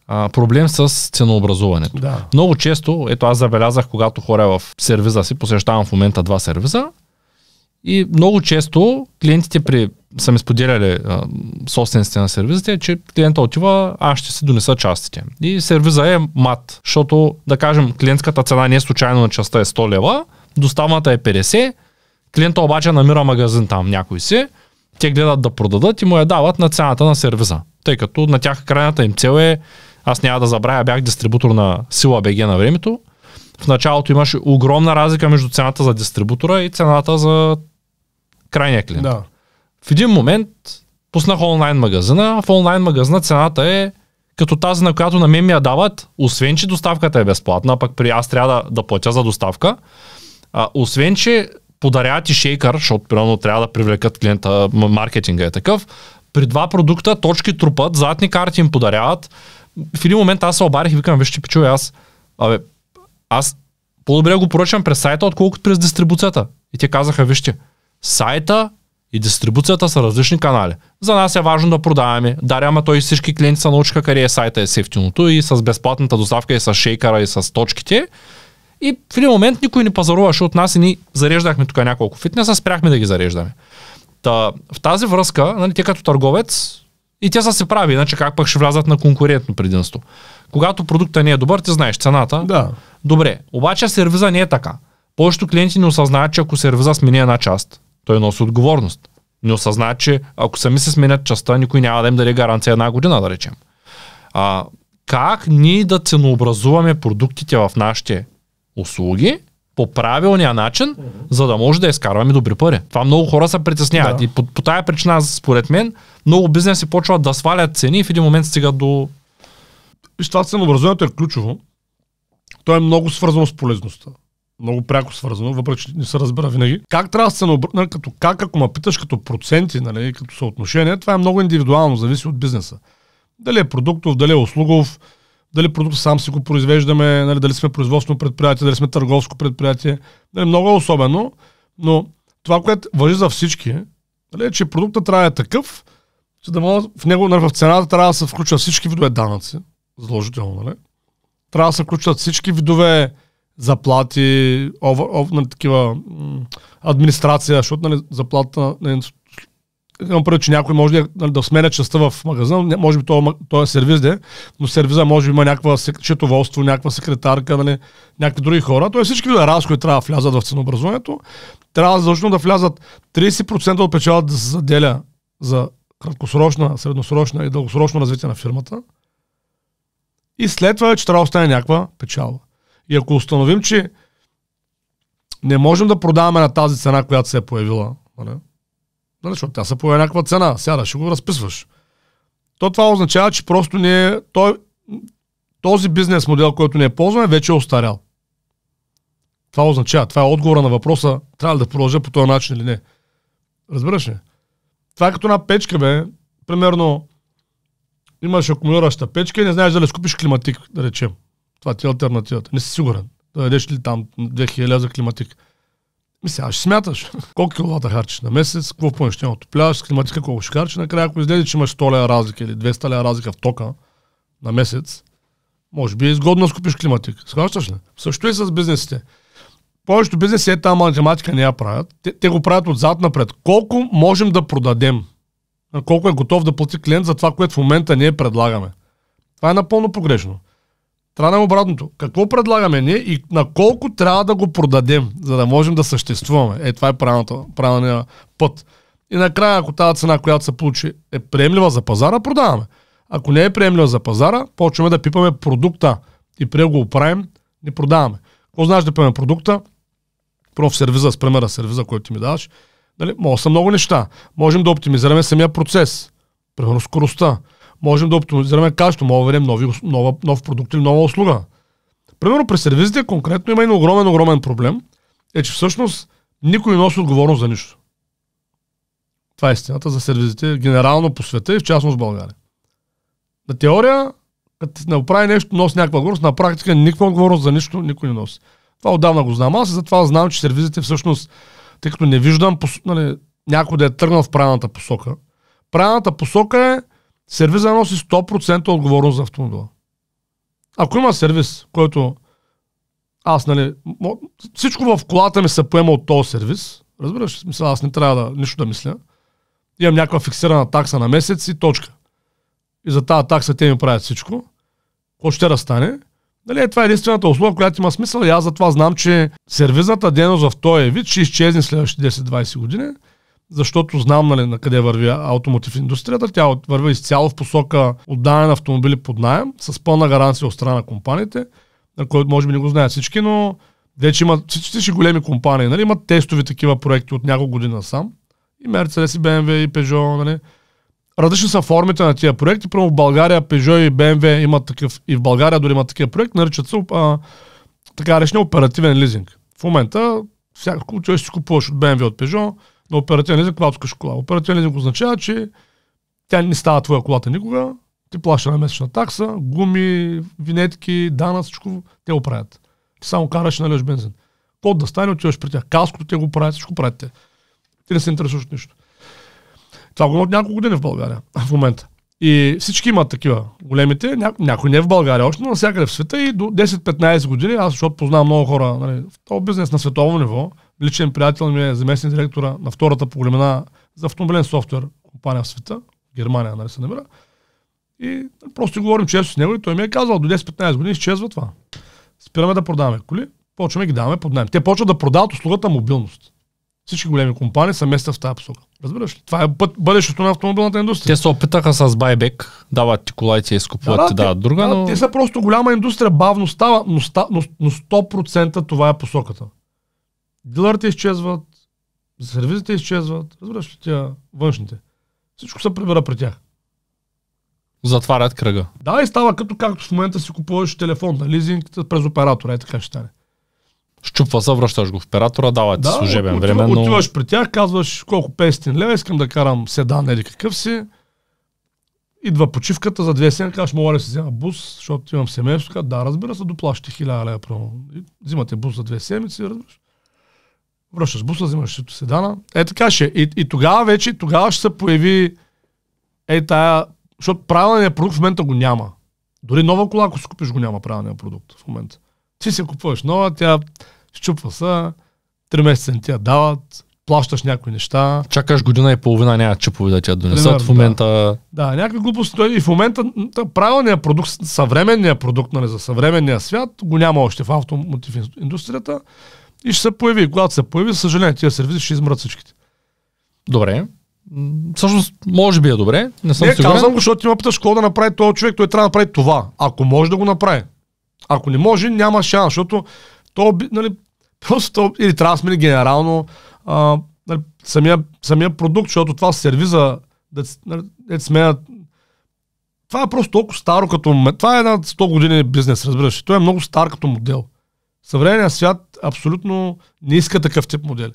а, проблем с ценообразуването. Да. Много често, ето аз забелязах, когато хора в сервиза си, посещавам в момента два сервиза, и много често клиентите при, са ми споделяли собствениците на сервизите, че клиента отива, аз ще си донеса частите. И сервиза е мат, защото да кажем клиентската цена не е случайно на частта е 100 лева, доставната е 50, клиента обаче намира магазин там някой си, те гледат да продадат и му я дават на цената на сервиза. Тъй като на тях крайната им цел е, аз няма да забравя, бях дистрибутор на Сила БГ на времето, в началото имаше огромна разлика между цената за дистрибутора и цената за крайния клиент. Да. В един момент пуснах онлайн магазина. В онлайн магазина цената е като тази, на която на мен ми я дават, освен че доставката е безплатна, пък при аз трябва да, да платя за доставка, а, освен, че подаряват и шейкър, защото примерно трябва да привлекат клиента, маркетинга е такъв, при два продукта точки трупат, задни карти им подаряват. В един момент аз се обарих и викам, вижте, пичу, аз, абе, аз по-добре го поръчам през сайта, отколкото през дистрибуцията. И те казаха, вижте, сайта и дистрибуцията са различни канали. За нас е важно да продаваме. Даря, ама той всички клиенти са научиха къде е сайта е сефтиното и с безплатната доставка и с шейкара и с точките. И в един момент никой не пазаруваше от нас и ни зареждахме тук няколко фитнеса, спряхме да ги зареждаме. Та, в тази връзка, нали, те като търговец, и те са се прави, иначе как пък ще влязат на конкурентно предимство. Когато продукта не е добър, ти знаеш цената. Да. Добре, обаче сервиза не е така. Повечето клиенти не осъзнават, че ако сервиза смени една част, той носи отговорност. Не осъзнават, че ако сами се сменят частта, никой няма да им даде гаранция една година, да речем. А, как ние да ценообразуваме продуктите в нашите услуги по правилния начин, mm-hmm. за да може да изкарваме добри пари. Това много хора се притесняват. Да. И по, по тая причина, според мен, много бизнеси почват да свалят цени и в един момент стигат до. Виж, това ценообразуването е ключово. То е много свързано с полезността. Много пряко свързано, въпреки че не се разбира винаги. Как трябва да се наобърна, нали, като как, ако ме питаш като проценти, нали, като съотношение, това е много индивидуално, зависи от бизнеса. Дали е продуктов, дали е услугов, дали продукт сам си го произвеждаме, нали, дали сме производствено предприятие, дали сме търговско предприятие. Нали, много е особено, но това, което въжи за всички, нали, е, че продуктът трябва да е такъв, че да може, в него, нали, в цената трябва да се включат всички видове данъци, задължително, нали? Трябва да се включат всички видове заплати, ов, ов, нали, такива администрация, защото нали, заплата на нали, имам преди, че някой може да, да сменя частта в магазина, може би то, то е сервиз, де, но сервиза може би има някаква счетоводство, някаква секретарка, нали, някакви други хора. Тоест всички вида разходи трябва да влязат в ценообразуването. Трябва задължително да влязат 30% от печалата да се заделя за краткосрочна, средносрочна и дългосрочно развитие на фирмата. И след това вече трябва да остане някаква печалба. И ако установим, че не можем да продаваме на тази цена, която се е появила, нали? Нали, защото тя се по някаква цена. Сяда, ще го разписваш. То това означава, че просто не, той, този бизнес модел, който е ползваме, вече е остарял. Това означава, това е отговора на въпроса, трябва ли да продължа по този начин или не. Разбираш ли? Това е като една печка, бе. Примерно, имаш акумулираща печка и не знаеш дали скупиш климатик, да речем. Това ти е альтернативата. Не си сигурен. Да дадеш ли там 2000 за климатик сега ще смяташ. Колко киловата харчиш на месец, какво помещение отопляваш, с климатика колко ще харчиш. Накрая, ако излезе, че имаш 100 лева разлика или 200 лева разлика в тока на месец, може би е изгодно да скупиш климатик. Схващаш ли? Също и е с бизнесите. Повечето бизнеси е тази математика не я правят. Те, те го правят отзад напред. Колко можем да продадем? Колко е готов да плати клиент за това, което в момента ние предлагаме? Това е напълно погрешно. Трябва да е обратното. Какво предлагаме ние и на колко трябва да го продадем, за да можем да съществуваме? Е, това е правилният път. И накрая, ако тази цена, която се получи, е приемлива за пазара, продаваме. Ако не е приемлива за пазара, почваме да пипаме продукта и при го оправим, не продаваме. Какво знаеш да пипаме продукта? Проф сервиза, с примера сервиза, който ти ми даваш. Дали? Може са много неща. Можем да оптимизираме самия процес. Примерно скоростта можем да оптимизираме качество, мога да нови, нова, нов продукт или нова услуга. Примерно при сервизите конкретно има един огромен, огромен проблем, е, че всъщност никой не носи отговорност за нищо. Това е истината за сервизите генерално по света и в частност в България. На теория, като направи нещо, носи някаква отговорност, на практика никаква отговорност за нищо, никой не носи. Това отдавна го знам аз и затова знам, че сервизите всъщност, тъй като не виждам нали, някой да е тръгнал в правилната посока. Правилната посока е сервиза носи 100% отговорност за автомобила. Ако има сервис, който аз, нали, всичко в колата ми се поема от този сервис, разбираш, смисъл, аз не трябва да, нищо да мисля. Имам някаква фиксирана такса на месец и точка. И за тази такса те ми правят всичко. Какво ще да стане? Нали, е, това е единствената услуга, която има смисъл и аз затова знам, че сервизната дейност в този вид ще изчезне следващите 10-20 години защото знам нали, на къде върви автомотив индустрията. Тя върви изцяло в посока отдаване на автомобили под найем, с пълна гаранция от страна на компаниите, на който може би не го знаят всички, но вече имат всички големи компании, нали, имат тестови такива проекти от няколко година сам. И Mercedes, и BMW, и Peugeot, нали. Различни са формите на тия проекти. Първо в България Peugeot и BMW имат такъв, и в България дори имат такива проекти, наричат се а, така речния оперативен лизинг. В момента всяко че си купуваш от BMW, от Peugeot, на оперативен когато искаш кола. Оперативен лизинг означава, че тя не става твоя колата никога, ти плаща на месечна такса, гуми, винетки, дана, всичко те го правят. Ти само караш и наляш бензин. Под да стане, отиваш при тях. Каското те го правят, всичко правят те. Ти не се интересуваш от нищо. Това го от няколко години в България в момента. И всички имат такива големите, ня- някой не е в България още, навсякъде в света и до 10-15 години, аз защото познавам много хора нали, в този бизнес на световно ниво, личен приятел ми е заместник директора на втората по големина за автомобилен софтуер компания в света, Германия, нали се намира. И просто говорим често е с него и той ми е казал, до 10-15 години изчезва това. Спираме да продаваме коли, почваме ги даваме под найем. Те почват да продават услугата мобилност. Всички големи компании са места в тази посока. Разбираш ли? Това е път, бъдещето на автомобилната индустрия. Те се опитаха с байбек, дават ти кола и ти изкупуват, да, ти дават друга, да, но... Те са просто голяма индустрия, бавно става, но, но, но 100% това е посоката дилърите изчезват, сервизите изчезват, разбираш ли тя външните. Всичко се прибира при тях. Затварят кръга. Да, и става като както в момента си купуваш телефон на нали, лизинг през оператора, е така ще стане. Щупва се, връщаш го в оператора, ти да, служебен отива, време. Но... Отиваш при тях, казваш колко 500 лева, искам да карам седан или какъв си. Идва почивката за две седмици, казваш, мога да си взема бус, защото имам семейство. Да, разбира се, доплащате 1000 лева. Взимате бус за две седмици, разбираш. Връщаш буса, взимаш седана. Е така ще. Е. И, и тогава вече, тогава ще се появи е тая, защото правилният продукт в момента го няма. Дори нова кола, ако си купиш, го няма правилния продукт в момента. Ти се купуваш нова, тя щупва се, три месеца не ти я дават, плащаш някои неща. Чакаш година и половина, няма чипове да ти я донесат Пример, в момента. Да, да някакви глупости. И в момента правилният продукт, съвременният продукт нали, за съвременния свят, го няма още в автомотив индустрията. И ще се появи. Когато се появи, съжаление, тия сервизи ще измрат всичките. Добре. Всъщност, може би е добре. Не съм не, сигурен. Казвам го, защото има питаш какво да направи този човек, той трябва да направи това. Ако може да го направи. Ако не може, няма шанс, защото то, нали, просто то, или трябва да смени генерално а, нали, самия, самия продукт, защото това сервиза, да, нали, да сменят това е просто толкова старо като... Това е една 100 години бизнес, разбираш. Той е много стар като модел. Съвременният свят абсолютно не иска такъв тип модел.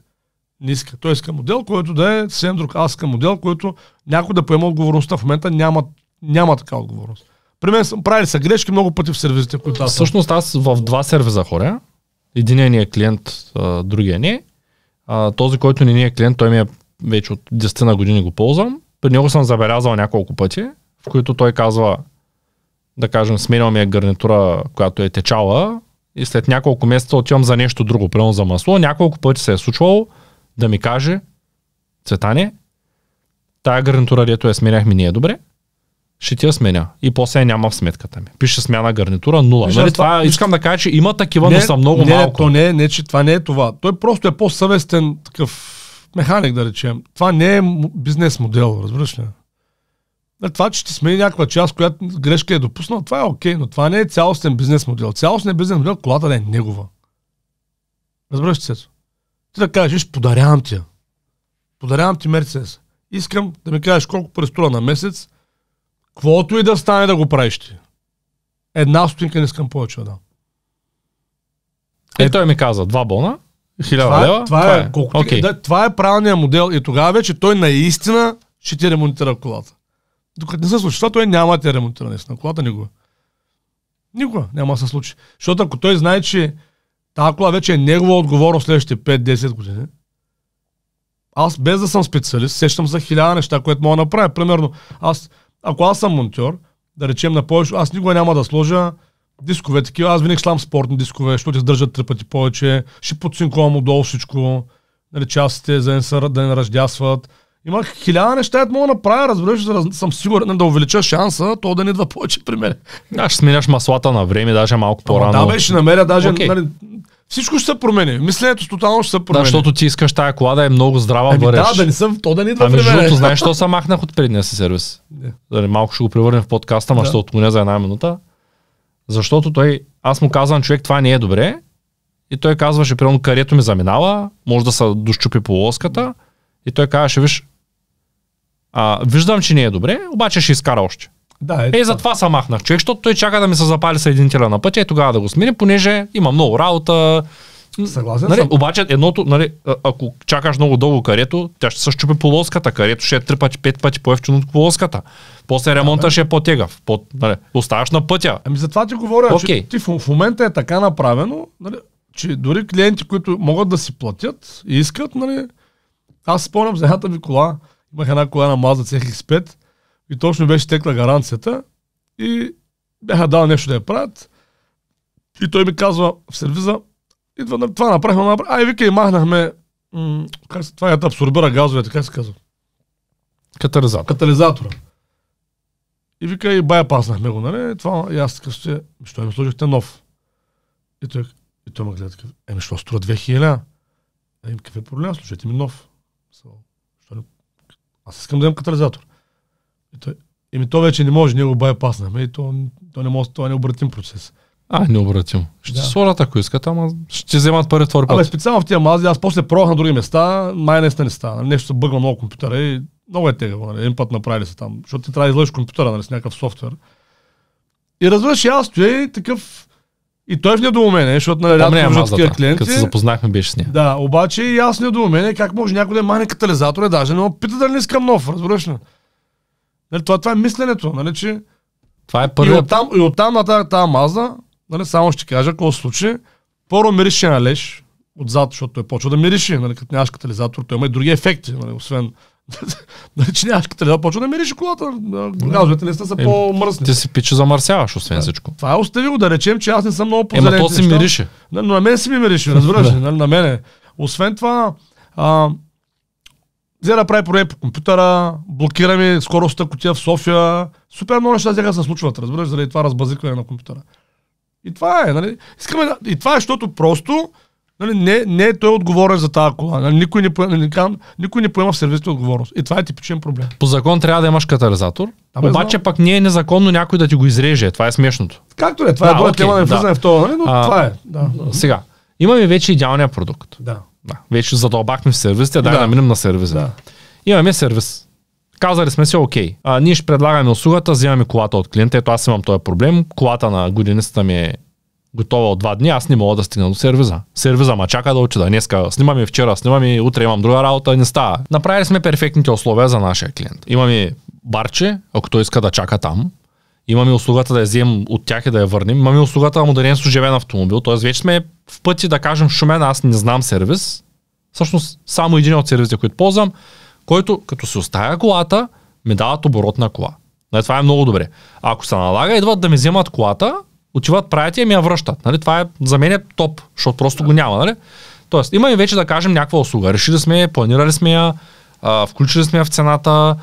Не иска. Той иска модел, който да е съвсем друг. Аз искам модел, който някой да поема отговорността. В момента няма, няма такава отговорност. При мен съм правили са грешки много пъти в сервизите, които аз. Всъщност аз в два сервиза хоря. единият ни е клиент, другия не. А, този, който не ни е клиент, той ми е вече от 10 на години го ползвам. При него съм забелязал няколко пъти, в които той казва, да кажем, сменял ми е гарнитура, която е течала, и след няколко месеца отивам за нещо друго, примерно за масло. Няколко пъти се е случвало да ми каже Цветане, тая гарнитура, дето я сменяхме, не е добре. Ще ти я сменя. И после я няма в сметката ми. Пише смяна гарнитура нула. нали, това, виж, искам да кажа, че има такива, не, но са много не, малко. То не, не, че това не е това. Той просто е по-съвестен такъв механик, да речем. Това не е бизнес модел, разбираш ли? Това, че ще смени някаква част, която грешка е допуснала, това е окей, okay, но това не е цялостен бизнес модел. Цялостен бизнес модел колата да не е негова. Разбираш се. Ти да кажеш, подарявам ти. Подарявам ти Мерцес. Искам да ми кажеш колко престура на месец, каквото и да стане да го правиш ти. Една стотинка не искам повече да Е, е, той ми каза, два бона, хиляда е- лева. Това, е това, е, е. Колко, okay. да, това е правилният модел и тогава вече той наистина ще ти ремонтира колата. Докато не се случи защото той е, няма да те ремонтира наистина. Колата никога. Никога няма да се случи. Защото ако той знае, че тази кола вече е негова отговорност следващите 5-10 години, аз без да съм специалист, сещам за хиляда неща, които мога да направя. Примерно, аз, ако аз съм монтьор, да речем на повече, аз никога няма да сложа дискове такива. Аз винаги слам спортни дискове, защото издържат три пъти повече, ще подсинковам отдолу всичко, нали, частите, за да да не раздясват Имах хиляда неща, които мога да направя, разбираш, да съм сигурен да увелича шанса, то да не идва повече при мен. Да, ще сменяш маслата на време, даже малко по-рано. Ама, да, беше намеря, даже okay. нали, всичко ще се промени. Мисленето тотално ще се промени. Да, защото ти искаш тая кола да е много здрава, ами Да, да не съм, то да не идва ами, между другото, знаеш, що се махнах от предния си сервис. Yeah. Нали, малко ще го превърнем в подкаста, ма да. ще отклоня за една минута. Защото той, аз му казвам, човек, това не е добре. И той казваше, примерно, карието ми заминава, може да се дощупи по лоската. И той казваше, виж, а, виждам, че не е добре, обаче ще изкара още. Да, е, е затова се махнах човек, защото той чака да ми се запали съединителя на пътя и е, тогава да го смени, понеже има много работа. Съгласен нали, съм. Обаче едното, нали, ако чакаш много дълго карето, тя ще се щупи полоската. Карето ще е три пъти, пет пъти по-евчено от полоската. После ремонта да, ще е по-тегав. По, нали, оставаш на пътя. Ами за това ти говоря, okay. че ти в, в момента е така направено, нали, че дори клиенти, които могат да си платят и искат, нали, аз спомням за едната ви кола, Имах една кола на Mazda CX-5 и точно беше текла гаранцията и бяха дал нещо да я правят. И той ми казва в сервиза, идва, на това направихме, направихме. Ай, вика, и махнахме, м- как се, това е абсорбира газовете, как се казва? Катализатор. Катализатора. И вика, и бая паснахме го, нали? Това, и аз така стоя, що им сложихте нов? И той, и той ме гледа така, еми, що струва 2000? Еми, какъв е проблем, слушайте ми нов. Аз искам да имам катализатор. И и ми то вече не може, ние го байпаснахме и то, то не може, това е необратим процес. А, необратим. Ще да. сложат, ако искат, ама ще вземат пари втори път. Абе, специално в тия мази, аз после пробвах на други места, май не не стана. Нещо се бъгна много компютъра и много е тегаво. Нали? Един път направили се там, защото ти трябва да излъжиш компютъра нали, с някакъв софтуер. И разбираш, аз стоя и такъв и той е в недоумение, защото нали, рядко виждат такива клиенти. Като се запознахме беше с нея. Да, обаче и аз недоумение, как може някой да е мани катализатор е даже не опита да не искам нов, разбираш ли? Нали, това, това е мисленето, нали, че... Това е първо. И оттам, и оттам на тази, тази маза, нали, само ще кажа, какво се случи. Първо мирише на леш, отзад, защото той почва да мирише, нали, като нямаш катализатор, той има и други ефекти, нали, освен Значи нямаш трябва да почва да мириш колата. Газовете не са, са е, по-мръсни. Ти си пича замърсяваш, освен да. всичко. Това е оставило, да речем, че аз не съм много по по-зелен. Ема то си мирише. Но на мен си ми мирише, разбираш ли, на, нали, на мене. Освен това, а, взе да прави проект по компютъра, блокираме скоростта котия в София. Супер много неща взеха се случват, разбираш, заради това разбазикване на компютъра. И това е, нали? Искаме да... И това е, защото просто Нали, не, не е той отговорен за тази кола. Нали, никой, не, не, нали, никой не поема в сервизната отговорност. И това е типичен проблем. По закон трябва да имаш катализатор. Абе, обаче знам. пък не е незаконно някой да ти го изреже. Това е смешното. Както е, това е да, е друга тема, не влизаме да. в това, нали, но а, това е. Да. Сега, имаме вече идеалния продукт. Да. да. Вече задълбахме в сервизите, дай да, да минем на сервиза. Да. Имаме сервис. Казали сме си, окей, а, ние ще предлагаме услугата, взимаме колата от клиента, ето аз имам този проблем, колата на годиницата ми е готова от два дни, аз не мога да стигна до сервиза. Сервиза ма чака да очида. Днеска снимаме вчера, снимаме утре имам друга работа, не става. Направили сме перфектните условия за нашия клиент. Имаме барче, ако той иска да чака там. Имаме услугата да я вземем от тях и да я върнем. Имаме услугата да му дадем служебен автомобил. Т.е. вече сме в пъти да кажем Шумен, аз не знам сервис. Всъщност само един от сервизите, които ползвам, който като се оставя колата, ми дават оборотна кола. Но нали, това е много добре. Ако се налага, идват да ми вземат колата, отиват, правят и ми я връщат. Нали? Това е за мен е топ, защото просто го няма. Нали? Тоест, имаме вече да кажем някаква услуга. Решили сме, планирали сме я, а, включили сме я в цената,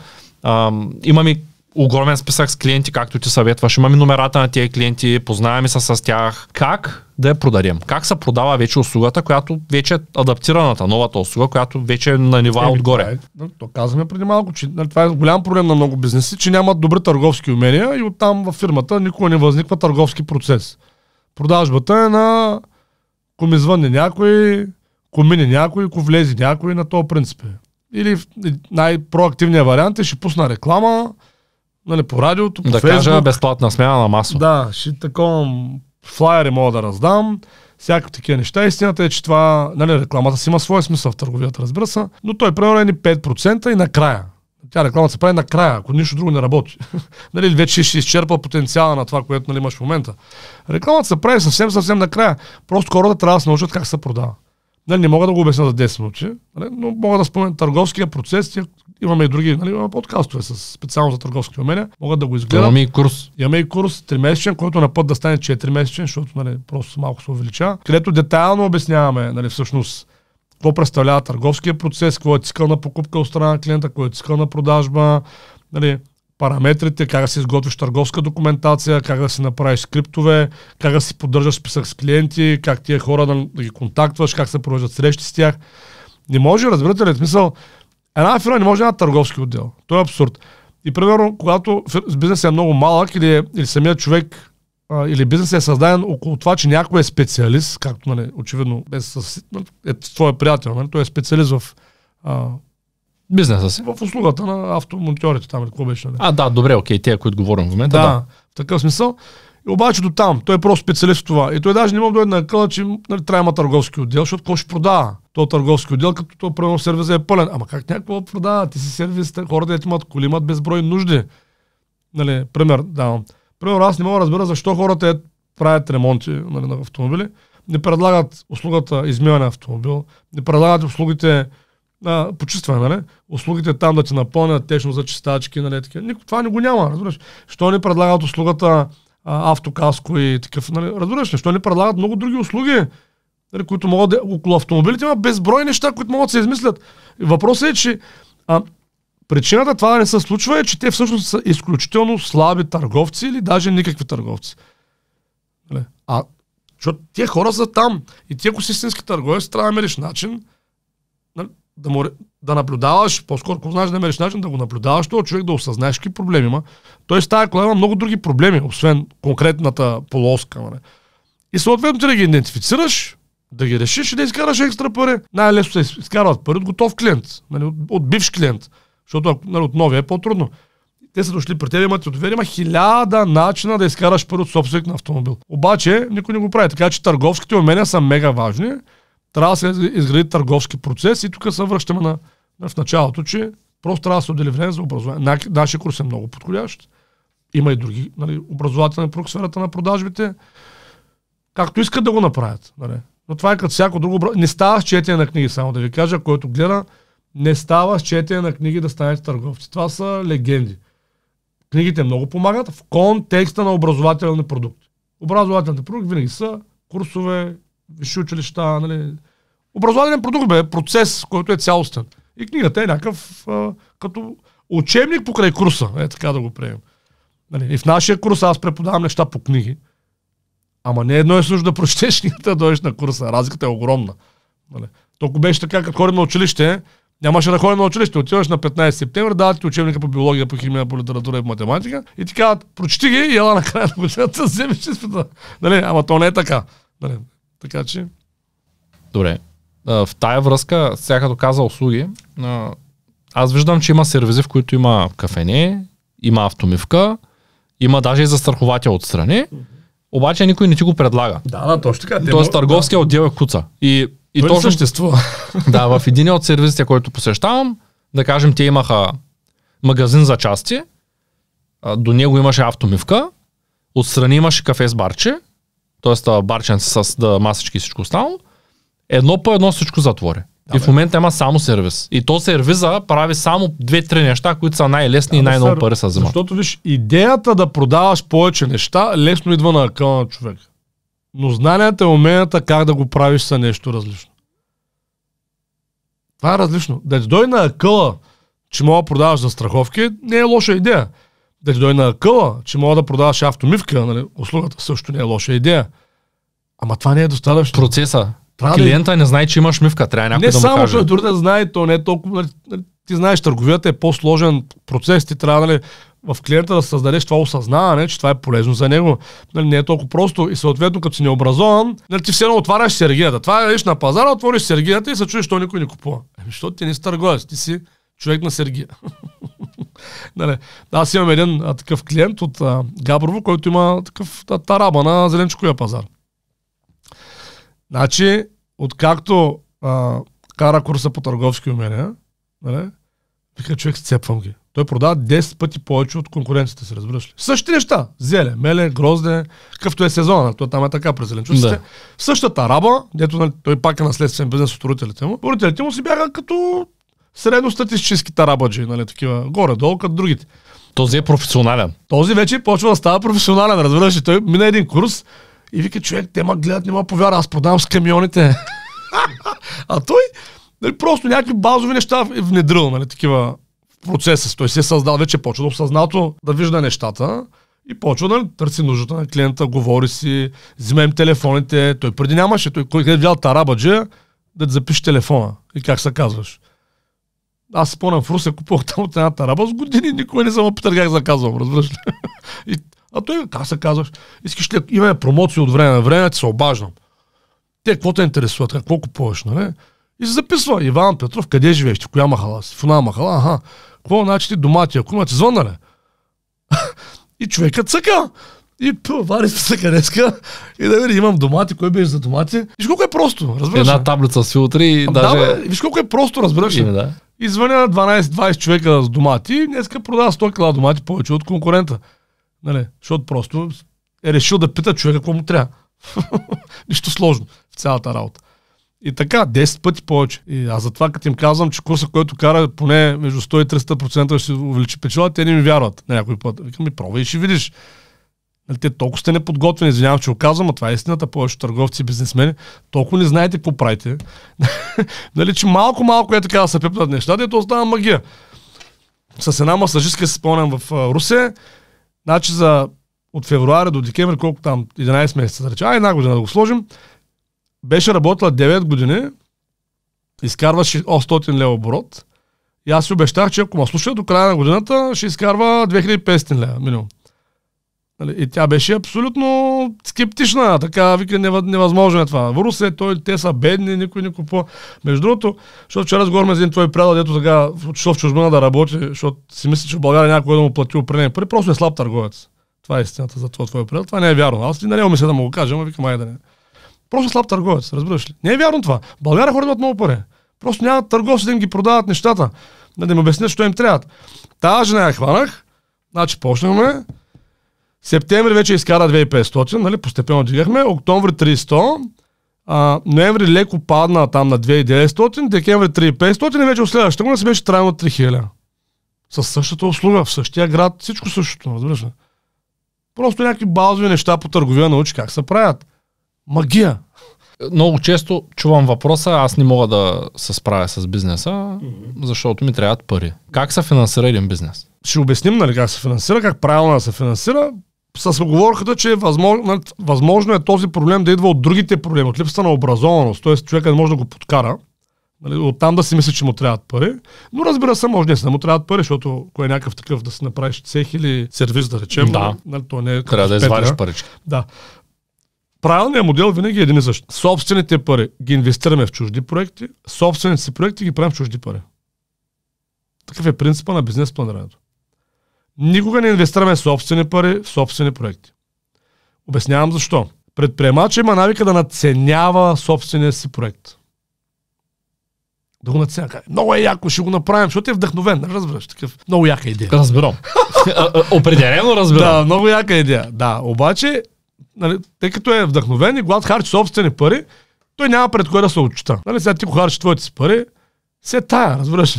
а, имаме огромен списък с клиенти, както ти съветваш. Имаме номерата на тези клиенти, познаваме се с тях. Как да я продадем? Как се продава вече услугата, която вече е адаптираната, новата услуга, която вече е на нива е, отгоре? Това е, то казваме преди малко, че нали, това е голям проблем на много бизнеси, че нямат добри търговски умения и оттам във фирмата никога не възниква търговски процес. Продажбата е на комизване някой, комине някой, влезе някой на този принцип. Или най-проактивният вариант е ще пусна реклама, нали, по радиото, по да Фейсбук. кажа безплатна смяна на масло. Да, ще такова флайери е мога да раздам, всякакви такива неща. Истината е, че това, нали, рекламата си има своя смисъл в търговията, разбира се, но той примерно е 5% и накрая. Тя рекламата се прави накрая, ако нищо друго не работи. нали, вече ще изчерпа потенциала на това, което нали, имаш в момента. Рекламата се прави съвсем, съвсем накрая. Просто хората трябва да се научат как се продава. Нали, не мога да го обясня за 10 минути, нали, но мога да спомена търговския процес. Имаме и други нали, имаме подкастове с специално за търговски умения. Могат да го изгледам. Имаме и курс. Имаме и курс 3-месечен, който на път да стане 4-месечен, защото нали, просто малко се увеличава, където детайлно обясняваме нали, всъщност какво представлява търговския процес, какво е цикъл на покупка от страна на клиента, какво е цикъл на продажба, нали, параметрите, как да си изготвиш търговска документация, как да си направиш скриптове, как да си поддържаш списък с клиенти, как тия хора да, да ги контактваш, как се провеждат срещи с тях. Не може, разбирате ли, смисъл, една фирма не може да има търговски отдел. То е абсурд. И примерно, когато бизнесът е много малък или, или самият човек а, или бизнесът е създаден около това, че някой е специалист, както нали, очевидно е, с, е твоя приятел, нали, той е специалист в а, Бизнеса си. В услугата на автомонтьорите там, какво беше. Не? Нали? А, да, добре, окей, те, които е говорим в момента. Да, да. в такъв смисъл. И обаче до там, той е просто специалист в това. И той даже не мога да дойде на къла, значи, че нали, трябва има търговски отдел, защото кой ще продава то търговски отдел, като то правилно сервиза е пълен. Ама как някакво продава? Ти си сервис, хората имат коли, имат безброй нужди. Нали, пример, да. Примерно аз не мога да разбера защо хората е, правят ремонти нали, на автомобили, не предлагат услугата измиване автомобил, не предлагат услугите а, почистване, нали? Услугите там да ти напълнят течно за чистачки, нали? Така. Нико, това не го няма, разбираш. Що не предлагат услугата а, автокаско и такъв, нали? Разбираш ли? Що не предлагат много други услуги, нали? които могат да... Около автомобилите има безброй неща, които могат да се измислят. Въпросът е, че а, причината това да не се случва е, че те всъщност са изключително слаби търговци или даже никакви търговци. Нали? А защото тия хора са там. И ти ако си истински търговец, трябва да намериш начин да, му, да наблюдаваш, по-скоро, ако знаеш да намериш начин, да го наблюдаваш, този човек да осъзнаеш какви проблеми има. Той става кола има много други проблеми, освен конкретната полоска. Не? Нали. И съответно ти да ги идентифицираш, да ги решиш и да изкараш екстра пари. Най-лесно се изкарват пари от готов клиент, нали, от, от бивш клиент, защото нали, от новия е по-трудно. Те са дошли при теб, имат доверие, има хиляда начина да изкараш пари от собственик на автомобил. Обаче никой не го прави, така че търговските умения са мега важни трябва да се изгради търговски процес и тук се връщаме на, на в началото, че просто трябва да се отдели време за образование. Нашия курс е много подходящ. Има и други нали, образователни сферата на продажбите. Както искат да го направят. Нали. Но това е като всяко друго. Не става с четене на книги, само да ви кажа, който гледа, не става с четене на книги да станете търговци. Това са легенди. Книгите много помагат в контекста на образователни продукти. Образователните продукти винаги са курсове, висши училища, нали. Образователен продукт бе, процес, който е цялостен. И книгата е някакъв а, като учебник покрай курса, е така да го приемем. Нали, и в нашия курс аз преподавам неща по книги. Ама не е едно е също да прочетеш книгата, да дойдеш на курса. Разликата е огромна. Нали. Толкова беше така, като ходим на училище, нямаше да ходим на училище. Отиваш на 15 септември, дават ти учебника по биология, по химия, по литература и по математика и ти казват, прочети ги и ела на края на годината, вземеш изпита. Нали, ама то не е така. Нали, така че... Добре. В тая връзка, сега като каза услуги, аз виждам, че има сервизи, в които има кафене, има автомивка, има даже и застраховател отстрани, обаче никой не ти го предлага. Да, да, точно така. Тоест търговския да. отдел е куца. И, и то съществува. Да, в един от сервизите, който посещавам, да кажем, те имаха магазин за части, до него имаше автомивка, отстрани имаше кафе с барче, т.е. барчен с да, масички и всичко останало, едно по едно всичко затвори. Да, и в момента има само сервис. И то сервиза прави само две-три неща, които са най-лесни да, и най-много пари са взема. Защото виж, идеята да продаваш повече неща лесно идва на акъла на човек. Но знанията и уменията как да го правиш са нещо различно. Това е различно. Да дойде на акъла, че мога да продаваш застраховки, не е лоша идея да ти дойде на къла, че мога да продаваш автомивка, нали, услугата също не е лоша идея. Ама това не е достатъчно. Процеса. Трябва Клиента да... не знае, че имаш мивка. Трябва някой не да му само, каже. Не само, дори да знае, то не е толкова... Нали, нали, ти знаеш, търговията е по-сложен процес. Ти трябва нали, в клиента да създадеш това осъзнаване, че това е полезно за него. Нали, не е толкова просто. И съответно, като си необразован, нали, ти все едно отваряш сергията. Това е на пазара, отвориш сергията и се чуеш, че никой не купува. Еми, защото ти не си търговец, ти си човек на Сергия. нали, аз имам един а, такъв клиент от а, Габрово, който има такъв а, тараба на зеленчуковия пазар. Значи, откакто а, кара курса по търговски умения, нали, вика човек, сцепвам ги. Той продава 10 пъти повече от конкуренцията си, разбираш ли? Същите неща. Зеле, меле, грозде, какъвто е сезона. То там е така през зеленчуците. Да. Същата раба, дето нали, той пак е наследствен бизнес от родителите му. Родителите му си бяха като средностатистическите тарабаджи, нали, такива, горе-долу, като другите. Този е професионален. Този вече почва да става професионален, разбираш ли? Той мина един курс и вика, човек, те ма гледат, не ма повяра, аз продавам с камионите. а той нали, просто някакви базови неща е внедрил, нали, такива процеса. Той се е създал, вече е почва да осъзнато да вижда нещата и почва да търси нуждата на клиента, говори си, вземем телефоните. Той преди нямаше, той който е видял тарабаджа, да ти запише телефона и как се казваш аз спомням в Руса, купувах там от една тараба с години, никой не съм опитал как казвам, разбираш ли? И, а той, как се казваш? Искаш ли, имаме промоции от време на време, ти се обаждам. Те, какво те интересуват, какво купуваш, нали? И се записва Иван Петров, къде живееш, в коя махала си? В една махала, аха. Какво значи ти домати, ако имате звънна ли? и човекът цъка. И пъл, вари се къдеска и да види, имам домати, кой беше за домати. Виж колко е просто, разбираш. Една таблица с филтри и даже... Да, бе, виж колко е просто, разбираш. да. Извън на 12-20 човека с домати. Днеска продава 100 кг домати повече от конкурента. Нали? Защото просто е решил да пита човека какво му трябва. Нищо сложно в цялата работа. И така, 10 пъти повече. И аз затова, като им казвам, че курса, който кара поне между 100 и 300% ще увеличи печала, те не ми вярват на някой път. Викам ми, пробвай и ще видиш. Нали, те толкова сте неподготвени, извинявам, че го казвам, това е истината, повече търговци и бизнесмени, толкова не знаете какво правите, нали, че малко-малко е така да се пипнат нещата, то остава магия. С една масажистка се спомням в Русе, значи за от февруари до декември, колко там, 11 месеца, да рече, а една година да го сложим, беше работила 9 години, изкарваше 800 лева оборот, и аз си обещах, че ако ме слуша до края на годината, ще изкарва 2500 лева минимум. Нали, и тя беше абсолютно скептична, така вика невъзможно е това. В Русе той, те са бедни, никой не купува. Между другото, защото вчера разговаряме с един твой е приятел, дето сега отишъл в чужбина да работи, защото си мисли, че в България някой да му плати определени пари, просто е слаб търговец. Това е истината за това твой е приятел. Това не е вярно. Аз нали не мисля да му го кажа, ама вика май да не. Просто слаб търговец, разбираш ли? Не е вярно това. В България хората имат много пари. Просто нямат търговци да им ги продават нещата. Да им обяснят, що им трябва. Та жена я хванах, значи почнахме. Септември вече изкара 2500, нали, постепенно дигахме. Октомври 300, а, ноември леко падна там на 2900, декември 3500 и вече от следващата година се беше трайно 3000. С същата услуга, в същия град, всичко същото, разбираш ли? Просто някакви базови неща по търговия научи как се правят. Магия. Много често чувам въпроса, аз не мога да се справя с бизнеса, защото ми трябват пари. Как се финансира един бизнес? Ще обясним нали, как се финансира, как правилно да се финансира с оговорката, че е възможно, възможно е този проблем да идва от другите проблеми, от липсата на образованост, т.е. човекът може да го подкара, нали, оттам да си мисли, че му трябват пари, но разбира се, може не да му трябват пари, защото кой е някакъв такъв да си направиш цех или сервис, да речем, да. Нали, то не е трябва да извадиш парички. Да. Правилният модел винаги е един и същ. Собствените пари ги инвестираме в чужди проекти, собствените си проекти ги правим в чужди пари. Такъв е принципа на бизнес планирането. Никога не инвестираме собствени пари в собствени проекти. Обяснявам защо. Предприемача има навика да наценява собствения си проект. Да го надценя. Много е яко, ще го направим, защото е вдъхновен. Разбираш, такъв. Много яка идея. Разбирам. Е, е, определено разбирам. Да, много яка идея. Да, обаче, нали, тъй като е вдъхновен и когато харчи собствени пари, той няма пред кой да се отчита. Нали, сега ти го харчиш твоите си пари, се е тая, разбираш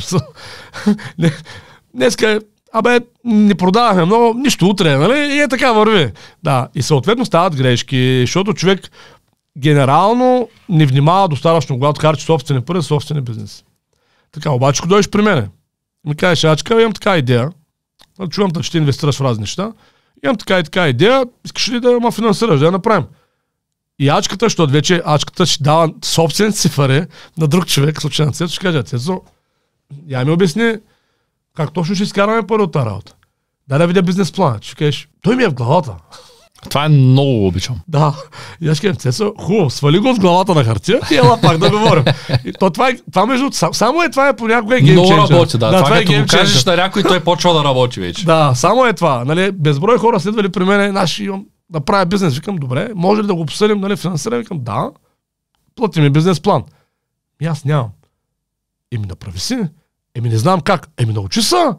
Днеска Абе, не продаваме много, нищо утре, нали? И е така върви. Да, и съответно стават грешки, защото човек генерално не внимава достатъчно, когато харчи собствени пари, собствени бизнес. Така, обаче, когато дойдеш при мене, ми кажеш, Ачка, имам така идея, чувам че ти инвестираш в разни неща, имам така и така идея, искаш ли да ме финансираш, да я направим? И ачката, защото вече ачката ще дава собствен цифъри на друг човек, случайно Цецо, ще каже, Цезо, я ми обясни как точно ще изкараме пари от тази работа? Дай да видя бизнес плана. Ще кажеш, той ми е в главата. Това е много обичам. Да. И аз кажем, Цецо, хубаво, свали го от главата на хартия и ела пак да говорим. И то, това, е, това между само е това е понякога е геймченджер. Много работи, да. да това, това е като го кажеш на някой, той е почва да работи вече. Да, само е това. Нали, безброй хора следвали при мен, аз имам да правя бизнес. Викам, добре, може ли да го обсъдим, нали, финансираме Викам, да, плати ми бизнес план. И ами аз нямам. да направи си. Еми не знам как. Еми научи са.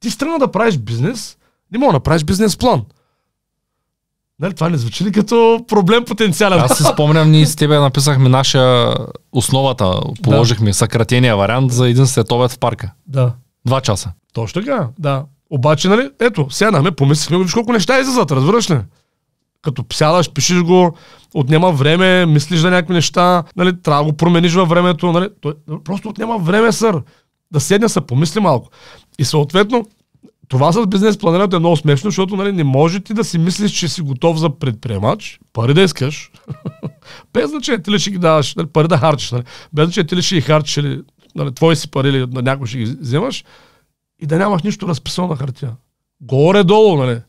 Ти страна да правиш бизнес, не мога да правиш бизнес план. Нали, това не звучи ли като проблем потенциален? Аз си спомням, ние с тебе написахме наша основата, положихме да. съкратения вариант за един световет в парка. Да. Два часа. Точно така, да. Обаче, нали, ето, сядаме, помислихме, виж колко неща излизат, разбираш ли? Като сядаш, пишеш го, отнема време, мислиш за някакви неща, нали, трябва да го промениш във времето, нали? Той просто отнема време, сър да седне, се помисли малко. И съответно, това с бизнес планирането е много смешно, защото нали, не може ти да си мислиш, че си готов за предприемач, пари да искаш, без значение ти ли ще ги даваш, нали, пари да харчиш, нали, без значение ти ли ще ги харчиш, или, нали, твои си пари или на някой ще ги вземаш и да нямаш нищо разписано на хартия. Горе-долу, нали?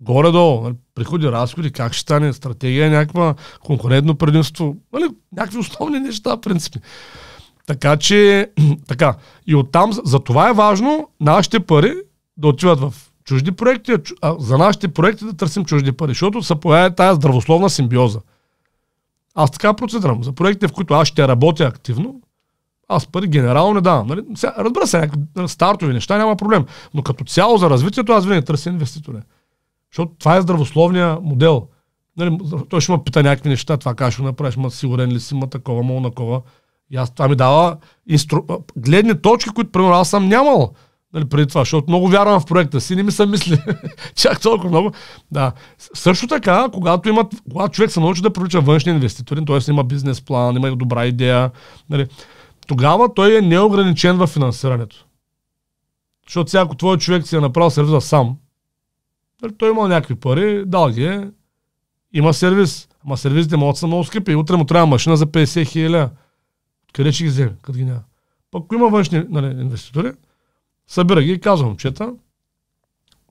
Горе-долу, нали? приходи, разходи, как ще стане, стратегия, някаква конкурентно предимство, нали? някакви основни неща, принципи. Така че, така. И оттам, за това е важно нашите пари да отиват в чужди проекти, а за нашите проекти да търсим чужди пари, защото се появява е тази здравословна симбиоза. Аз така процедирам. За проектите, в които аз ще работя активно, аз пари генерално не давам. Нали? Разбира се, някакви нали, стартови неща няма проблем. Но като цяло за развитието аз винаги търся инвеститори. Защото това е здравословния модел. Нали, той ще ме пита някакви неща, това как ще направиш, ма сигурен ли си, ма такова, ма кова. И аз това ми дава инстру... гледни точки, които, примерно, аз съм нямал нали, преди това, защото много вярвам в проекта си, не ми са мисли чак толкова много. Да. Също така, когато, имат, когато човек се научи да привлича външни инвеститори, т.е. има бизнес план, има добра идея, нали, тогава той е неограничен в финансирането. Защото сега, ако твой човек си е направил сервиза сам, нали, той е някакви пари, дал ги е, има сервис. Ама сервизите могат да са много скъпи. Утре му трябва машина за 50 хиляди. Къде ще ги вземе, като ги няма? Пък ако има външни нали, инвеститори, събира ги и казвам, момчета,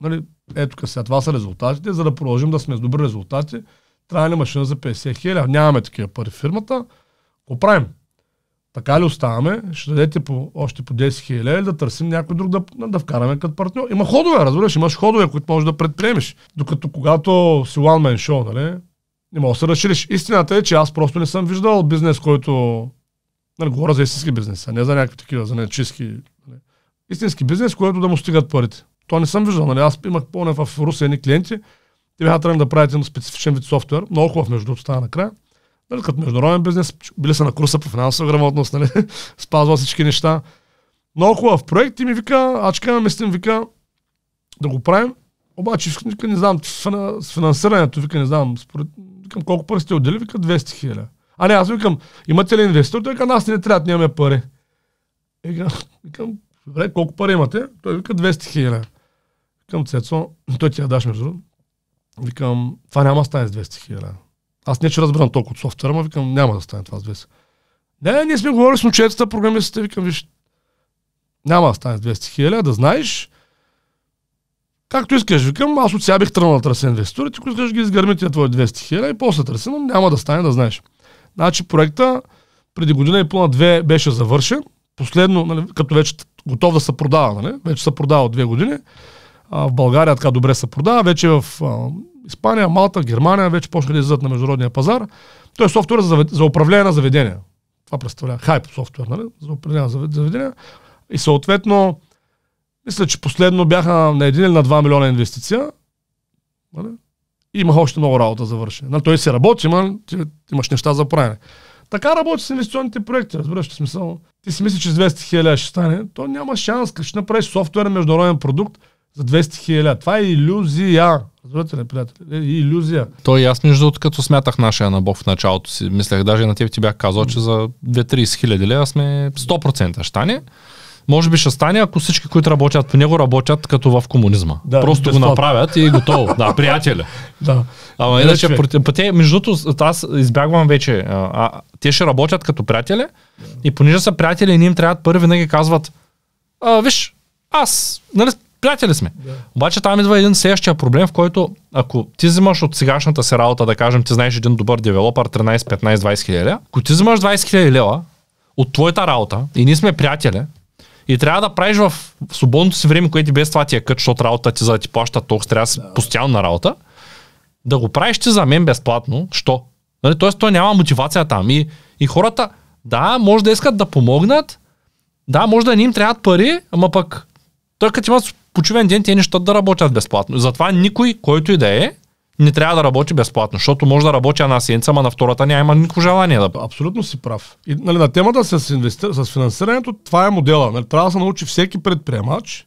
нали, ето тук сега, това са резултатите, за да продължим да сме с добри резултати, трябва ли машина за 50 хиляди? Нямаме такива пари в фирмата, го правим. Така ли оставаме? Ще дадете по, още по 10 хиляди или да търсим някой друг да, да вкараме като партньор? Има ходове, разбираш, имаш ходове, които можеш да предприемеш. Докато когато си one man show, нали, не мога да се разшириш. Истината е, че аз просто не съм виждал бизнес, който Нали, говоря за истински бизнес, а не за някакви такива, за нечистки. Нали. Истински бизнес, който да му стигат парите. То не съм виждал. Нали. Аз имах пълно в Руси едни клиенти. Те бяха тръгнали да правят един специфичен вид софтуер. Много хубав, между другото, стана накрая. Нали, като международен бизнес, били са на курса по финансова грамотност, нали, спазва всички неща. Много хубав проект и ми вика, ачка, мислим, вика, да го правим. Обаче, вика, не знам, с финансирането, вика, не знам, според, викам, колко пари сте отдели, вика, 200 хиляди. А не, аз викам, имате ли инвестор, Той казва, аз не трябва, да нямаме пари. Е, и викам, добре, колко пари имате? Той вика 200 хиляди. Викам, Цецо, той ти я даш между Викам, това няма да стане с 200 хиляди. Аз не че разбирам толкова от софтуера, но викам, няма да стане това с 200. Не, ние сме говорили с момчетата, програмистите, викам, виж, няма да стане с 200 хиляди, да знаеш. Както искаш, викам, аз от сега бих тръгнал да търся инвеститори, ти ако искаш ги изгърмите тия твои 200 хиляди и после търся, но няма да стане, да знаеш. Значи проекта преди година и пълна две беше завършен. Последно, нали, като вече готов да се продава, нали, вече се продава от две години. А, в България така добре се продава, вече е в а, Испания, Малта, Германия вече почнаха да излизат на международния пазар. Той е софтуер за, за управление на заведения. Това представлява хайп софтуер, нали? За управление на заведения. И съответно, мисля, че последно бяха на 1 или на 2 милиона инвестиция. Нали? И имах още много работа за вършене. Нали, той се работи, има, ти, имаш неща за правене. Така работи с инвестиционните проекти, разбираш смисъл. Ти си мислиш, че с 200 хиляди ще стане, то няма шанс, като ще направиш софтуерен международен продукт за 200 хиляди. Това е иллюзия. Разбирате ли, приятели? Е иллюзия. То и е аз, между другото, като смятах нашия набор в началото си, мислех, даже на теб ти бях казал, че за 2-30 хиляди лева сме 100% щане. Може би ще стане, ако всички, които работят по него, работят като в комунизма. Да, Просто безплатно. го направят и готово. да, приятели. да. Ама иначе, те, между другото, аз избягвам вече. А, а, те ще работят като приятели да. и понеже са приятели и ние им трябва първи, винаги казват, а, виж, аз, нали, приятели сме. Да. Обаче там идва един следващия проблем, в който ако ти взимаш от сегашната си работа, да кажем, ти знаеш един добър девелопър, 13, 15, 20 хиляди, ако ти взимаш 20 хиляди лева от твоята работа и ние сме приятели, и трябва да правиш в свободното си време, което без това ти е кът, защото работа ти за да ти плаща толкова, трябва да си постоянно на работа, да го правиш ти за мен безплатно. Що? Нали? Тоест, той няма мотивация там. И, и хората, да, може да искат да помогнат, да, може да не им трябват пари, ама пък той като имат почивен ден, те не щат да работят безплатно. И Затова никой, който и да е, не трябва да работи безплатно, защото може да работи една седмица, ама на втората няма никакво желание да. Абсолютно си прав. И, нали, на темата с, инвести... с финансирането, това е модела. Нали, трябва да се научи всеки предприемач.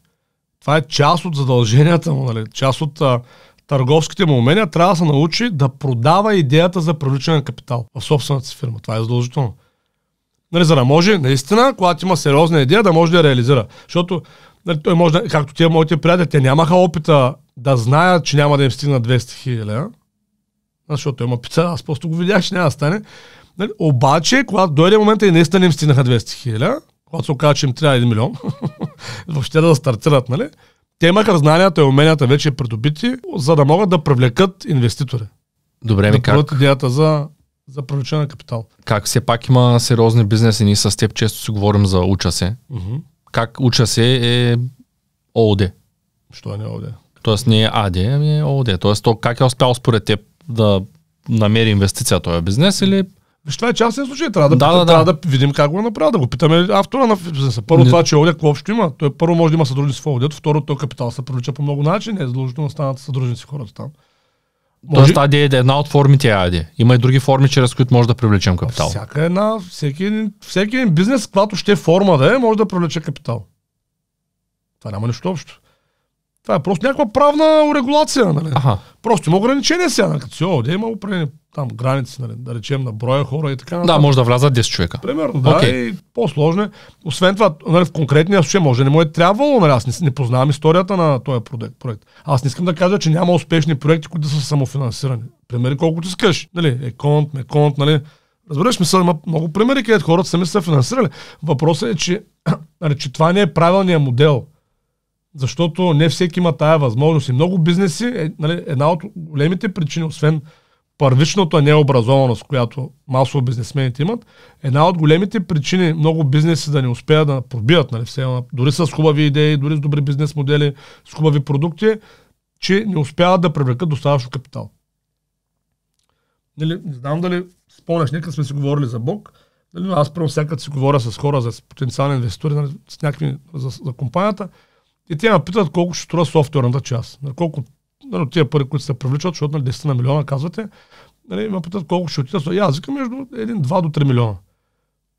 Това е част от задълженията му, нали, част от а, търговските му умения. Трябва да се научи да продава идеята за привличане на капитал в собствената си фирма. Това е задължително. Нали, за да може наистина, когато има сериозна идея, да може да я реализира. Защото Нали, той може както тия моите приятели, те нямаха опита да знаят, че няма да им стигна 200 хиляди значи, защото има пица, аз просто го видях, че няма да стане. Нали, обаче, когато дойде момента и наистина им стигнаха 200 хиляди, когато се оказа, че им трябва 1 милион, въобще да стартират, нали? Те имаха знанията и уменията вече придобити, за да могат да привлекат инвеститори. Добре, ми да как? идеята за, за привличане на капитал. Как все пак има сериозни бизнеси, ние с теб често си говорим за уча се. Uh-huh как уча се е ООД. Що е не ООД? Тоест не е АД, ами е ООД. Тоест то как е успял според теб да намери инвестиция този бизнес или Виж, това е частен случай. Трябва да, да, да, трябва да. да видим как го е направил да го питаме автора на бизнеса. Първо Не. това, че Олег общо има. Той първо може да има съдружници в Олдет, второ, той капитал се привлича по много начини. Е задължително станат съдружници хората там. Може... Тоест, АДИ е една от формите Ади. Е Има и други форми, чрез които може да привлечем капитал. Всяка една, всеки, всеки бизнес, когато ще форма да е, може да привлече капитал. Това няма нищо общо. Това е просто някаква правна регулация. Нали? Ага. Просто има ограничения сега. Нали? Като си, да има определени там граници, нали? да речем на броя хора и така. Нататък. Да, може да влязат 10 човека. Примерно, да. Okay. И по-сложно е. Освен това, нали, в конкретния случай може не му е трябвало. Нали? Аз не, не познавам историята на този проект. Аз не искам да кажа, че няма успешни проекти, които да са самофинансирани. Примери колкото искаш. Нали? Еконт, меконт, нали? Разбираш, мисъл, има много примери, където хората сами са финансирали. Въпросът е, че, нали, че това не е правилният модел. Защото не всеки има тая възможност. И много бизнеси, е, нали, една от големите причини, освен първичната необразованост, която масово бизнесмените имат, една от големите причини много бизнеси да не успеят да пробият, нали, все, дори с хубави идеи, дори с добри бизнес модели, с хубави продукти, че не успяват да привлекат достатъчно капитал. Нали, не знам дали спомняш, нека сме си говорили за Бог, нали, но аз първо всяка си говоря с хора за потенциални инвеститори, нали, с някакви за, за компанията, и те ме питат колко ще струва софтуерната част. Нали, колко нали, тия пари, които се привличат, защото на 10 на милиона казвате, нали, ме питат колко ще отидат. И аз викам между 1-2 до 3 милиона.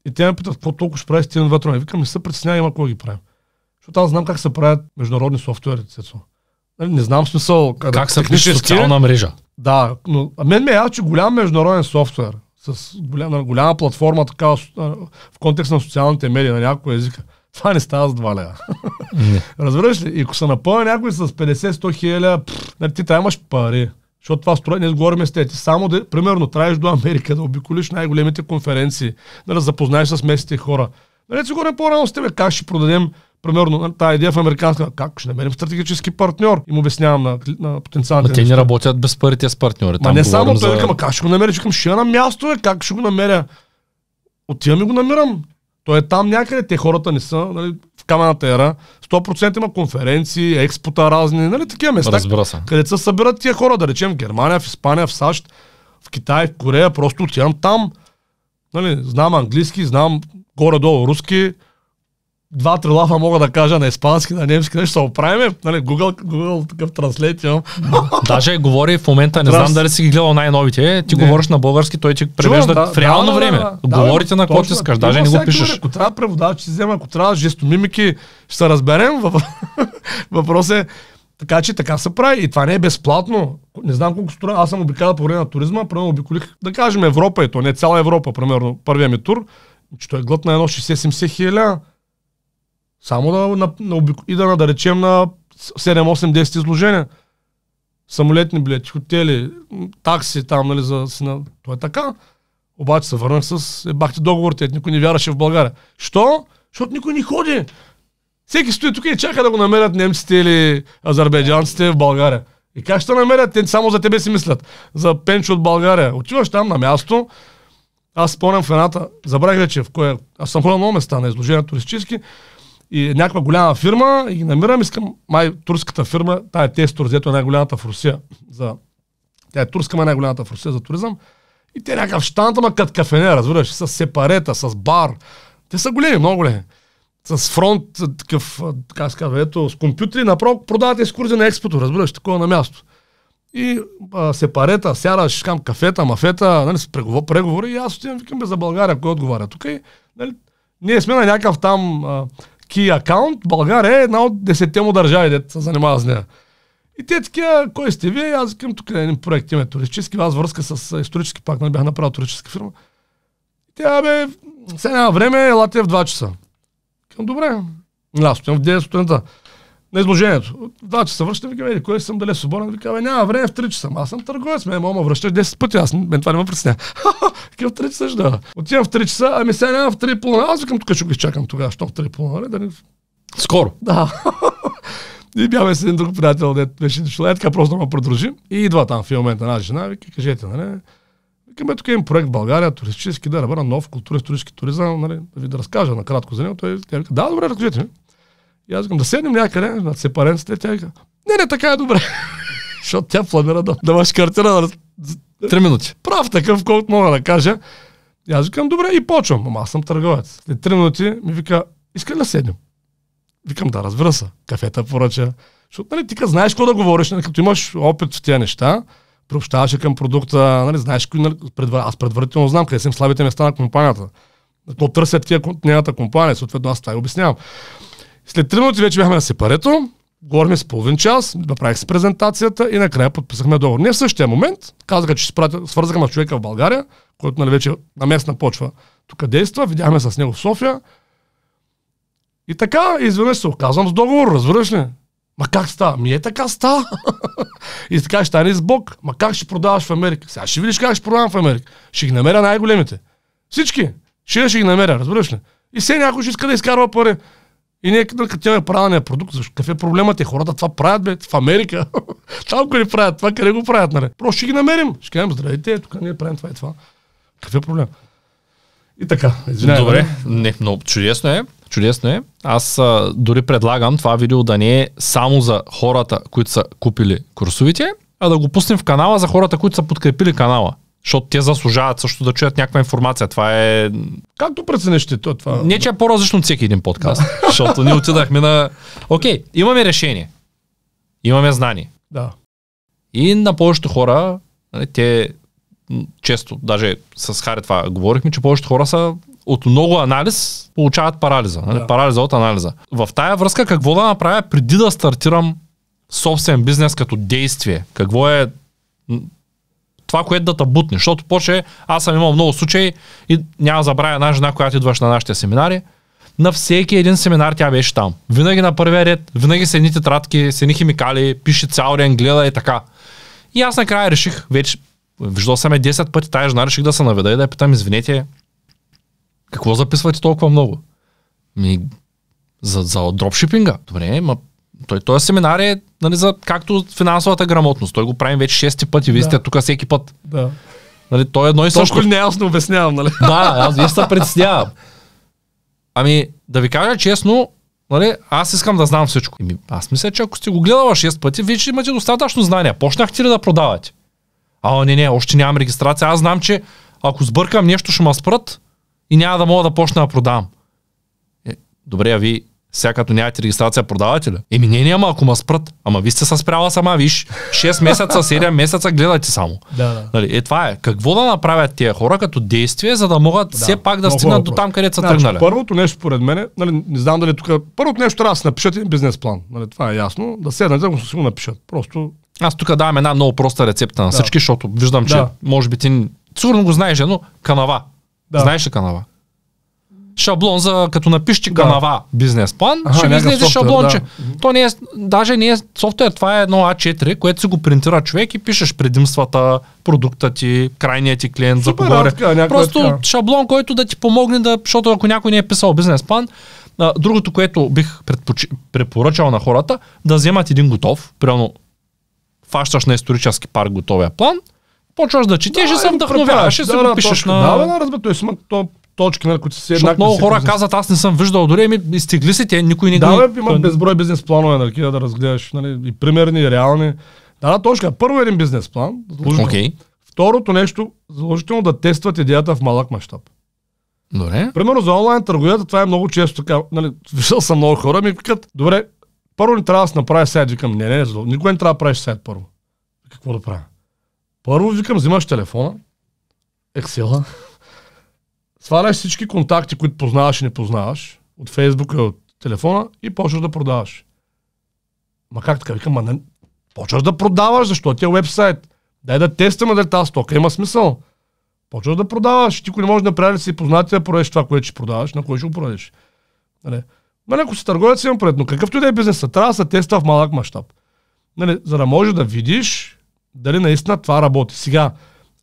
И те ме питат какво толкова ще прави с тия вътре. Викам, не се притеснява, има кой ги прави. Защото аз знам как се правят международни софтуери, Нали, не знам смисъл. Къде, как се пише социална мрежа? Да, но а мен ме е, че голям международен софтуер с голям, нали, голяма платформа, така, в контекст на социалните медии, на някои езика. Това не става с 2 лева. Разбираш ли? И ако се напълня някой с 50-100 хиляди, нали, ти трябва имаш пари. Защото това строение, ние говорим с Ти само, да, примерно, трябваш до Америка да обиколиш най-големите конференции, да, да запознаеш с местните хора. Нали, си говорим по-рано с тебе, как ще продадем примерно тази идея в американска, как ще намерим стратегически партньор? Им обяснявам на, на потенциалните. Те не работят без парите с партньори. Там не само, за... той как ще го намеря, към ще на място, е, как ще го намеря? Отивам и го намирам. Той е там някъде, те хората не са, нали, в камената ера. 100% има конференции, експота разни, нали, такива места, Къде се събират тия хора, да речем в Германия, в Испания, в САЩ, в Китай, в Корея, просто отивам там. Нали, знам английски, знам горе-долу руски, два-три лафа мога да кажа на испански, на немски, нещо ще оправим. Нали, Google, Google такъв транслейт имам. Даже говори в момента, не Транс... знам дали си ги гледал най-новите, ти не. говориш на български, той ти превежда Чувам, да, в реално да, време. Да, да, Говорите да, на който искаш, даже не го пишеш. Ако трябва преводач, ще взема, ако трябва жестомимики, ще се разберем. Въпрос е, така че така се прави. И това не е безплатно. Не знам колко струва. Аз съм обикалял по време на туризма, примерно обиколих, да кажем, Европа и е то не цяла Европа, примерно, първия ми тур, че той е глът на едно 60-70 хиляди само да, на, на, и да, да речем на 7-8-10 изложения. Самолетни билети, хотели, такси там, нали, за сина. То е така. Обаче се върнах с е, бахте договорите, никой не вяраше в България. Що? Защото никой не ходи. Всеки стои тук и чака да го намерят немците или азербайджанците в България. И как ще намерят? Те само за тебе си мислят. За пенчо от България. Отиваш там на място. Аз спомням в едната, забравих вече в кое. Аз съм ходил на места на изложения туристически. И някаква голяма фирма и ги намирам, искам, май турската фирма, тая Тестор, взето е най-голямата в Русия, за... тя е турска, ма е най-голямата в Русия за туризъм. И те някакъв штант, ама като кафене, разбираш, с сепарета, с бар. Те са големи, много големи. С фронт, такъв, така се казва, ето, с компютри, направо продават екскурзия на експото, разбираш, такова на място. И а, сепарета, сяра, шкам кафета, мафета, нали, с преговор, преговори. И аз отивам, викам, бе, за България, кой отговаря тук. И, нали, ние сме на някакъв там а, ки акаунт, България е една от десетте му държави, де се занимава с нея. И те такива, кой сте вие? Аз към тук е един проект, има туристически, аз връзка с исторически пак, не нали, бях направил туристическа фирма. И тя бе, сега няма време, елате в 2 часа. Към добре. Аз стоям в 9 сутринта на изложението. Два часа връщам, викам, кой съм, дали е свободен? Викам, няма време, в 3 часа. Аз съм търговец, ме мама връщаш 10 пъти, аз мен това не ме пресня. Викам, в 3 часа да. Отивам в 3 часа, ами сега няма в 3 половина. Аз викам, тук ще го изчакам тогава, що в 3 половина, нали, да не... Скоро. Да. И бяхме с един друг приятел, дет беше дошъл, е така просто ме продължи. И идва там в момента една жена, вика, кажете, нали? Викаме, тук имам проект в България, туристически, да нов култура, исторически туризъм, нали? Да ви да разкажа накратко за него. Той, тя вика, да, добре, разкажете ми. И аз казвам, да седнем някъде, над сепаренците, тя казва, не, не, така е добре. Защото тя планира да, да картина на Три минути. Прав такъв, колкото мога да кажа. И аз викам, добре, и почвам. Ама аз съм търговец. След три минути ми вика, иска да седнем? Викам, да, разбира се. Кафета поръча. Защото, нали, ти като знаеш какво да говориш, нали, като имаш опит в тези неща, приобщаваш към продукта, нали, знаеш, нали, предвар... аз предварително знам къде са слабите места на компанията. То търсят тия нейната компания, съответно аз това и обяснявам. След три минути вече бяхме на сепарето, говорихме с половин час, направих с презентацията и накрая подписахме договор. Не в същия момент, казаха, че свързахме с на човека в България, който нали, вече на местна почва тук действа, видяхме с него в София. И така, изведнъж се оказвам с договор, разбираш ли? Ма как става? Ми е така става. и така ще стане с Бог. Ма как ще продаваш в Америка? Сега ще видиш как ще продавам в Америка. Ще ги намеря най-големите. Всички. Ще, ще ги намеря, разбираш ли? И все някой ще иска да изкарва пари. И ние като тя е правилният продукт, защо какъв е проблемът те Хората това правят, бе, в Америка. Там го ли правят, това къде го правят, нали? Просто ще ги намерим. Ще кажем, здравейте, тук ние правим това и това. Какъв е проблем? И така, извинявай. Добре, нали? не, но чудесно е. Чудесно е. Аз а, дори предлагам това видео да не е само за хората, които са купили курсовите, а да го пуснем в канала за хората, които са подкрепили канала. Защото те заслужават също да чуят някаква информация. Това е. Както прецениш ти то, това. Не, че е по-различно от всеки един подкаст. Да. Защото ние отидахме на. Окей, okay, имаме решение. Имаме знание. Да. И на повечето хора, нали, те често, даже с Хари това говорихме, че повечето хора са от много анализ получават парализа. Нали, да. Парализа от анализа. В тая връзка какво да направя преди да стартирам собствен бизнес като действие? Какво е това, което да табутне. Защото поче, аз съм имал много случаи и няма забравя една жена, която идваш на нашите семинари. На всеки един семинар тя беше там. Винаги на първия ред, винаги с едните тратки, с едни химикали, пише цял ден, гледа и така. И аз накрая реших, вече виждал съм е 10 пъти, тази жена реших да се наведа и да я питам, извинете, какво записвате толкова много? Ми, за, за дропшипинга. Добре, ма той, този семинар е нали, за, както финансовата грамотност. Той го правим вече 6 пъти. Вие да. сте тук всеки път. Да. Нали, той е едно и също. Точно ли неясно обяснявам, нали? Да, аз вие се притеснявам. Ами, да ви кажа честно, нали, аз искам да знам всичко. Ами, аз мисля, че ако сте го гледала 6 пъти, вие имате достатъчно знания. Почнахте ли да продавате? А, не, не, още нямам регистрация. Аз знам, че ако сбъркам нещо, ще ме спрат и няма да мога да почна да продавам. Е, добре, а ви сега като нямате регистрация, продавате ли? Еми не, няма, ако ма спрат. Ама ви сте се спряла сама, виж. 6 месеца, 7 месеца гледате само. Да, да. Нали, е, това е. Какво да направят тия хора като действие, за да могат да, все пак да стигнат е до там, където са значи, тръгнали? Първото нещо, според мен, е, нали, не знам дали тук. Първото нещо трябва да си един бизнес план. Нали, това е ясно. Да седнете, ако си го напишат. Просто. Аз тук давам една много проста рецепта на всички, да. защото виждам, че да. може би ти. Сигурно го знаеш, но канава. Да. Знаеш ли канава? шаблон за като напишете канава бизнес план, Аха, ще ви излезе шаблонче. Да. То не е, даже не е софтуер, това е едно А4, което си го принтира човек и пишеш предимствата, продукта ти, крайният ти клиент, Супер, за кого е. Просто така. шаблон, който да ти помогне да, защото ако някой не е писал бизнес план, другото, което бих предпоч... препоръчал на хората, да вземат един готов, примерно фащаш на исторически парк готовия план, почваш да четеш да, и се вдъхновяваш и да, си да, го пишеш на... Да, да, разбира, т.е. то точки, на нали, които се еднакви. Много хора казват, аз не съм виждал дори, ами изтегли се те, никой не ги... Да, бе, има безброй бизнес планове на нали, да разгледаш, нали, и примерни, и реални. Да, да, точка. Първо един бизнес план. Okay. Второто нещо, заложително да тестват идеята в малък мащаб. Добре. Примерно за онлайн търговията това е много често така. Нали, виждал съм много хора, ми викат, добре, първо не трябва да се направя сайт. Викам, не, не, не, никога не трябва да правиш сайт първо. Какво да правя? Първо, викам, взимаш телефона, Excel, сваляш всички контакти, които познаваш и не познаваш, от Фейсбука, и от телефона и почваш да продаваш. Ма как така? Викам, ма не... почваш да продаваш, защото ти е вебсайт? Дай да тестваме дали тази стока има смисъл. Почваш да продаваш. Ти, ако не можеш да направиш си познати да продадеш това, което ще продаваш, на кое ще го продадеш. Нали? Нали, ако си търговец, имам пред, но какъвто и да е бизнесът, трябва да се тества в малък мащаб. Нали, за да можеш да видиш дали наистина това работи. Сега,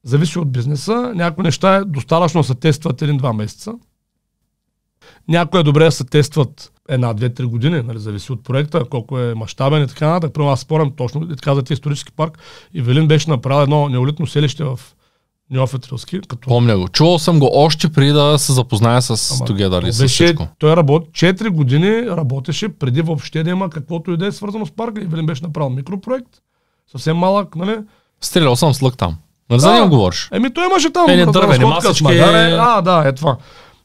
зависи от бизнеса. Някои неща е достатъчно се тестват един-два месеца. Някои е добре да се тестват една, две, три години, нали, зависи от проекта, колко е мащабен и така нататък. Първо аз спорям точно, и така за исторически парк. И Велин беше направил едно неолитно селище в Неофетрилски. Като... Помня го. Чувал съм го още преди да се запозная с Together и с всичко. Той работи 4 години, работеше преди въобще да има каквото и да е свързано с парка. И Велин беше направил микропроект, съвсем малък, нали? Стрелял съм с лък там. Нали за него говориш? Еми, той имаше там Пене, дървене, масички... с А, да, е това.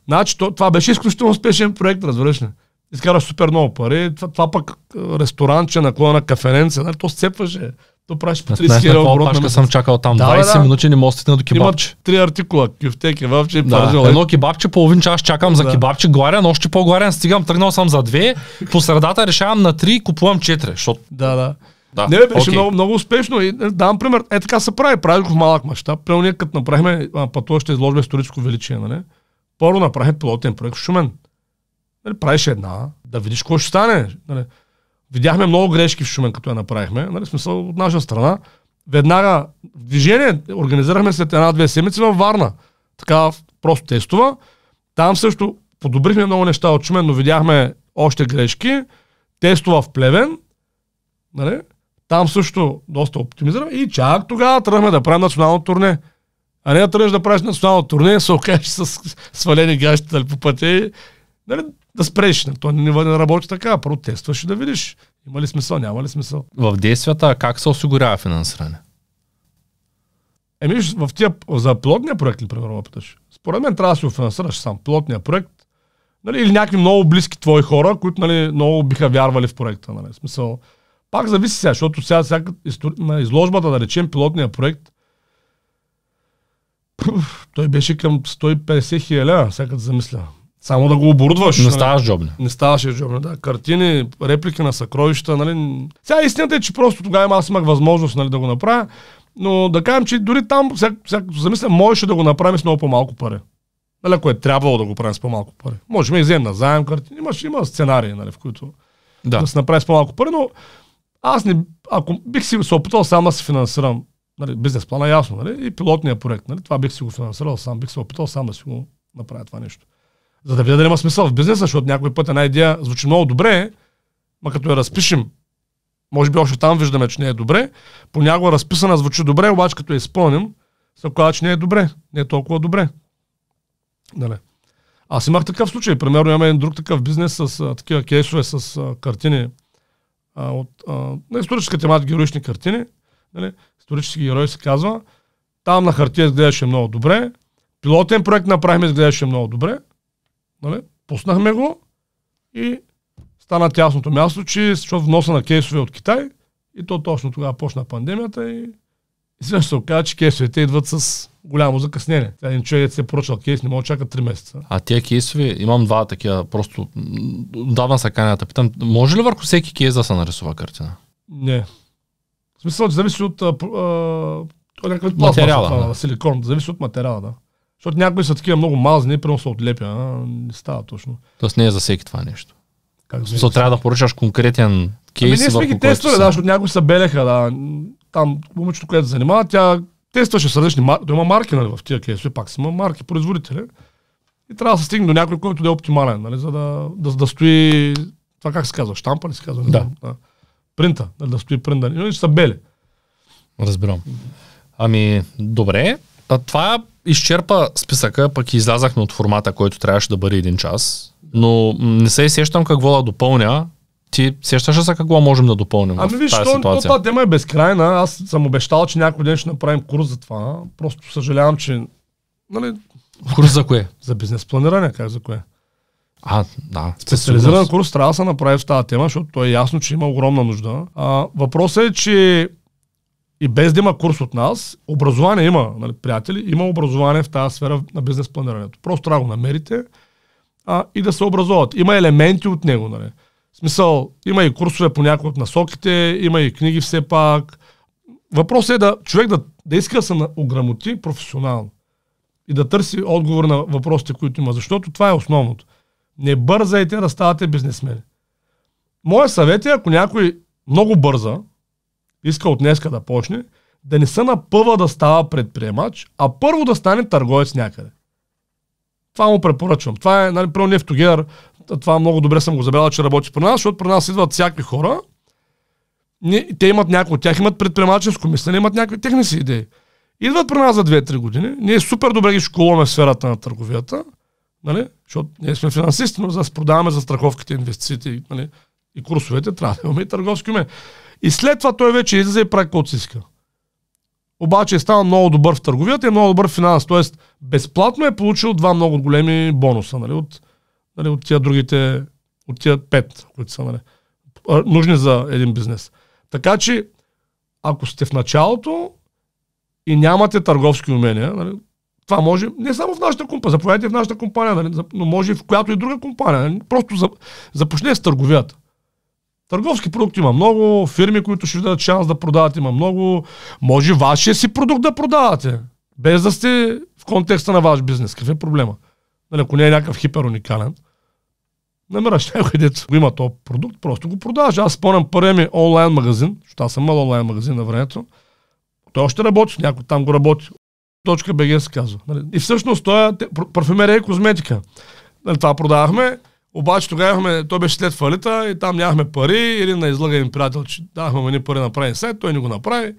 Значи, то, това беше изключително успешен проект, разбираш ли? Изкара супер много пари. Това, това пък ресторанче, наклона, кафененце, нали, то сцепваше. То правиш по 30 хиляди оборот. Пашка съм чакал там да, 20 да. минути, не мога стигна до кебабче. Има три артикула, кюфте, кебабче и да. Едно кебабче, половин час чакам да. за кебабче, гларян, още по гларен стигам, тръгнал съм за две, по средата решавам на три, купувам четири, защото... Да, да. Да. Не, беше okay. много, много успешно. И, е, давам пример. Е така се прави. правих го в малък мащаб. Примерно ние като направихме пътуваща изложба историческо величие, нали? Първо направихме пилотен проект в Шумен. Нали, правиш една, да видиш какво ще стане. Нали? Видяхме много грешки в Шумен, като я направихме. Нали, смисъл от наша страна. Веднага в движение организирахме след една-две седмици във Варна. Така просто тестова. Там също подобрихме много неща от Шумен, но видяхме още грешки. Тестова в Плевен. Нали? Там също доста оптимизираме и чак тогава тръгваме да правим национално турне. А не да тръгнеш да правиш национално турне, се окажеш с свалени гащите нали, по пътя и нали, да спреш. Нали. То не, не работи така. Протестваш и да видиш има ли смисъл, няма ли смисъл. В действията как се осигурява финансиране? Еми, в тия, за плотния проект, примерно, опиташ. Според мен трябва да си финансираш сам Плотния проект нали, или някакви много близки твои хора, които нали, много биха вярвали в проекта. Нали, смисъл, пак зависи сега, защото сега на изложбата, да речем, пилотния проект, той беше към 150 хиляди, сега като замисля. Само да го оборудваш. Не нали? ставаш джобне. Не ставаше джобне, да. Картини, реплики на съкровища, нали. Сега истината е, че просто тогава аз имах възможност нали, да го направя, но да кажем, че дори там, сега, сега замисля, можеше да го направим с много по-малко пари. Нали, ако е трябвало да го правим с по-малко пари. Можем и вземем на заем картини. Имаш, има сценарии, нали, в които да. да се направи с по-малко пари, но аз не, ако бих си се опитал сам да се финансирам нали, бизнес плана, ясно, нали, и пилотния проект, нали, това бих си го финансирал сам, бих се опитал сам да си го направя това нещо. За да видя дали има смисъл в бизнеса, защото някой път една идея звучи много добре, ма като я разпишем, може би още там виждаме, че не е добре, понякога разписана звучи добре, обаче като я изпълним, се оказва, че не е добре, не е толкова добре. Дали. Аз имах такъв случай. Примерно имаме един друг такъв бизнес с а, такива кейсове с а, картини, а, от, а, на историческа тематика героични картини. Нали? Исторически герой се казва. Там на хартия изглеждаше много добре. Пилотен проект направихме, изглеждаше много добре. Нали? Пуснахме го и стана тясното място, че се вноса на кейсове от Китай. И то точно тогава почна пандемията и, и сега се оказа, че кейсовете идват с голямо закъснение. Тя един човек се е поръчал кейс, не мога да чака 3 месеца. А тия кейсове, имам два такива, просто давам са канята. Питам, може ли върху всеки кейс да се нарисува картина? Не. В смисъл, че зависи от а, а, някакъв материала. Това, да. Силикон, зависи от материала, да. Защото някои са такива много мазни, примерно са отлепя. А, не става точно. Тоест не е за всеки това нещо. Как смисъл, трябва да поръчаш конкретен кейс. Ами ние сме ги тествали, да, защото някои са белеха, да. Там момичето, което занимава, тя тестваше сърдечни марки, да има марки нали, в тия кейсове, пак си има марки, производители. И трябва да се стигне до някой, който да е оптимален, нали, за да, да, да стои, това как се казва, штампа ли се казва? Да. да. Принта, нали, да стои принта. Иначе нали, са бели. Разбирам. Ами, добре. А, това изчерпа списъка, пък излязахме от формата, който трябваше да бъде един час. Но не се сещам какво да допълня. Ти сещаш ли за какво можем да допълним ами, виж, тази ситуация? Ами тема е безкрайна. Аз съм обещал, че някой ден ще направим курс за това. Просто съжалявам, че... Нали... Курс за кое? За бизнес планиране, как за кое? А, да. Специализиран курс трябва да се направи в тази тема, защото то е ясно, че има огромна нужда. А, въпросът е, че и без да има курс от нас, образование има, нали, приятели, има образование в тази сфера на бизнес планирането. Просто трябва да го намерите а, и да се образуват. Има елементи от него. Нали. В смисъл, има и курсове по някои от насоките, има и книги все пак. Въпросът е да човек да, да иска да се ограмоти професионално и да търси отговор на въпросите, които има. Защото това е основното. Не бързайте да ставате бизнесмени. Моя съвет е, ако някой много бърза, иска от днеска да почне, да не се напъва да става предприемач, а първо да стане търговец някъде. Това му препоръчвам. Това е, нали, първо Нефтогер това много добре съм го забелязал, че работи при нас, защото при нас идват всякакви хора. Те имат някои от тях, имат предприемаческо мислене, имат някакви техници идеи. Идват при нас за 2-3 години. Ние супер добре ги школуваме в сферата на търговията, нали? защото ние сме финансисти, но за да продаваме за страховките, инвестициите нали? и курсовете, трябва да имаме и търговски уме. И след това той вече излиза и прави каквото си иска. Обаче е станал много добър в търговията и е много добър в финанс. Тоест, безплатно е получил два много големи бонуса нали? от нали, от тия другите, от тия пет, които са нали, нужни за един бизнес. Така че, ако сте в началото и нямате търговски умения, нали, това може не само в нашата компания, заповядайте в нашата компания, нали, но може и в която и друга компания. Нали, просто за, започне с търговията. Търговски продукти има много, фирми, които ще ви дадат шанс да продават, има много. Може вашия си продукт да продавате, без да сте в контекста на ваш бизнес. Какъв е проблема? нали, ако не е някакъв хипер уникален, намираш някой, дето го има този продукт, просто го продаваш. Аз спомням първия ми онлайн магазин, защото аз съм мал онлайн магазин на времето. Той още работи, някой там го работи. Точка БГ се казва. Нали? И всъщност той е парфюмерия и козметика. Нали, това продавахме, обаче тогава имахме, той беше след фалита и там нямахме пари или на им приятел, че дахме ни пари направи сайт, той ни го направи.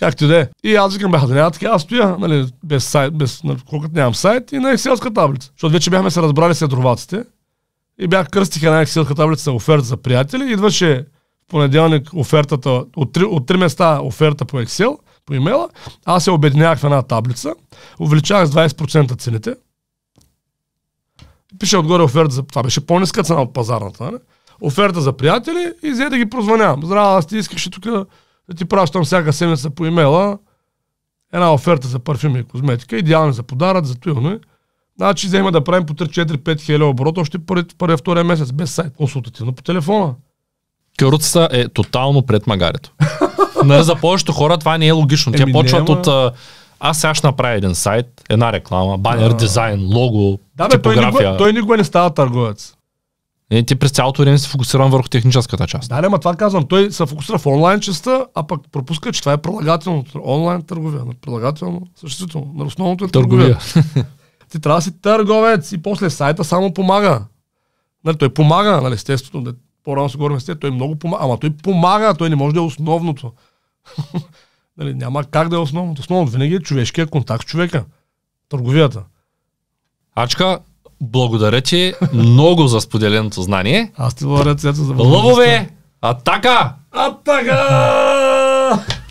Както да е. И аз викам, бях да няма така, аз стоя, нали, без сайт, без, нали, колкото нямам сайт и на екселска таблица. Защото вече бяхме се разбрали с рваците и бях кръстиха на екселска таблица оферта за приятели. Идваше в понеделник офертата, от три, от три места оферта по Excel, по имейла. Аз се обединявах в една таблица, увеличавах с 20% цените. Пише отгоре оферта за... Това беше по-ниска цена от пазарната, не? Нали? Оферта за приятели и взе да ги прозвънявам. ти искаш тук да ти пращам всяка седмица по имейла една оферта за парфюми и козметика, идеални за подарък, за туилно Значи взема да правим по 3-4-5 хиляди оборота още първия, втория месец, без сайт. Консултативно по телефона. Каруцата е тотално пред магарето. Не, нали, за повечето хора това не е логично. Те почват от... от аз сега ще направя един сайт, една реклама, банер, а... дизайн, лого, да, бе, типография. Той никога, той никога не става търговец. Не, ти през цялото време се фокусирам върху техническата част. Да, не, ма това казвам. Той се фокусира в онлайн частта, а пък пропуска, че това е прилагателното. Онлайн търговия. Нали? Прилагателно, съществително. На нали? основното е търговия. търговия. ти трябва да си търговец и после сайта само помага. Нали, той помага, нали, естествено. Да, по-рано се говорим с той много помага. Ама той помага, той не може да е основното. нали, няма как да е основното. Основното винаги е човешкият контакт с човека. Търговията. Ачка, благодаря ти много за споделеното знание. Аз ти благодаря, за Лъвове! Атака! Атака!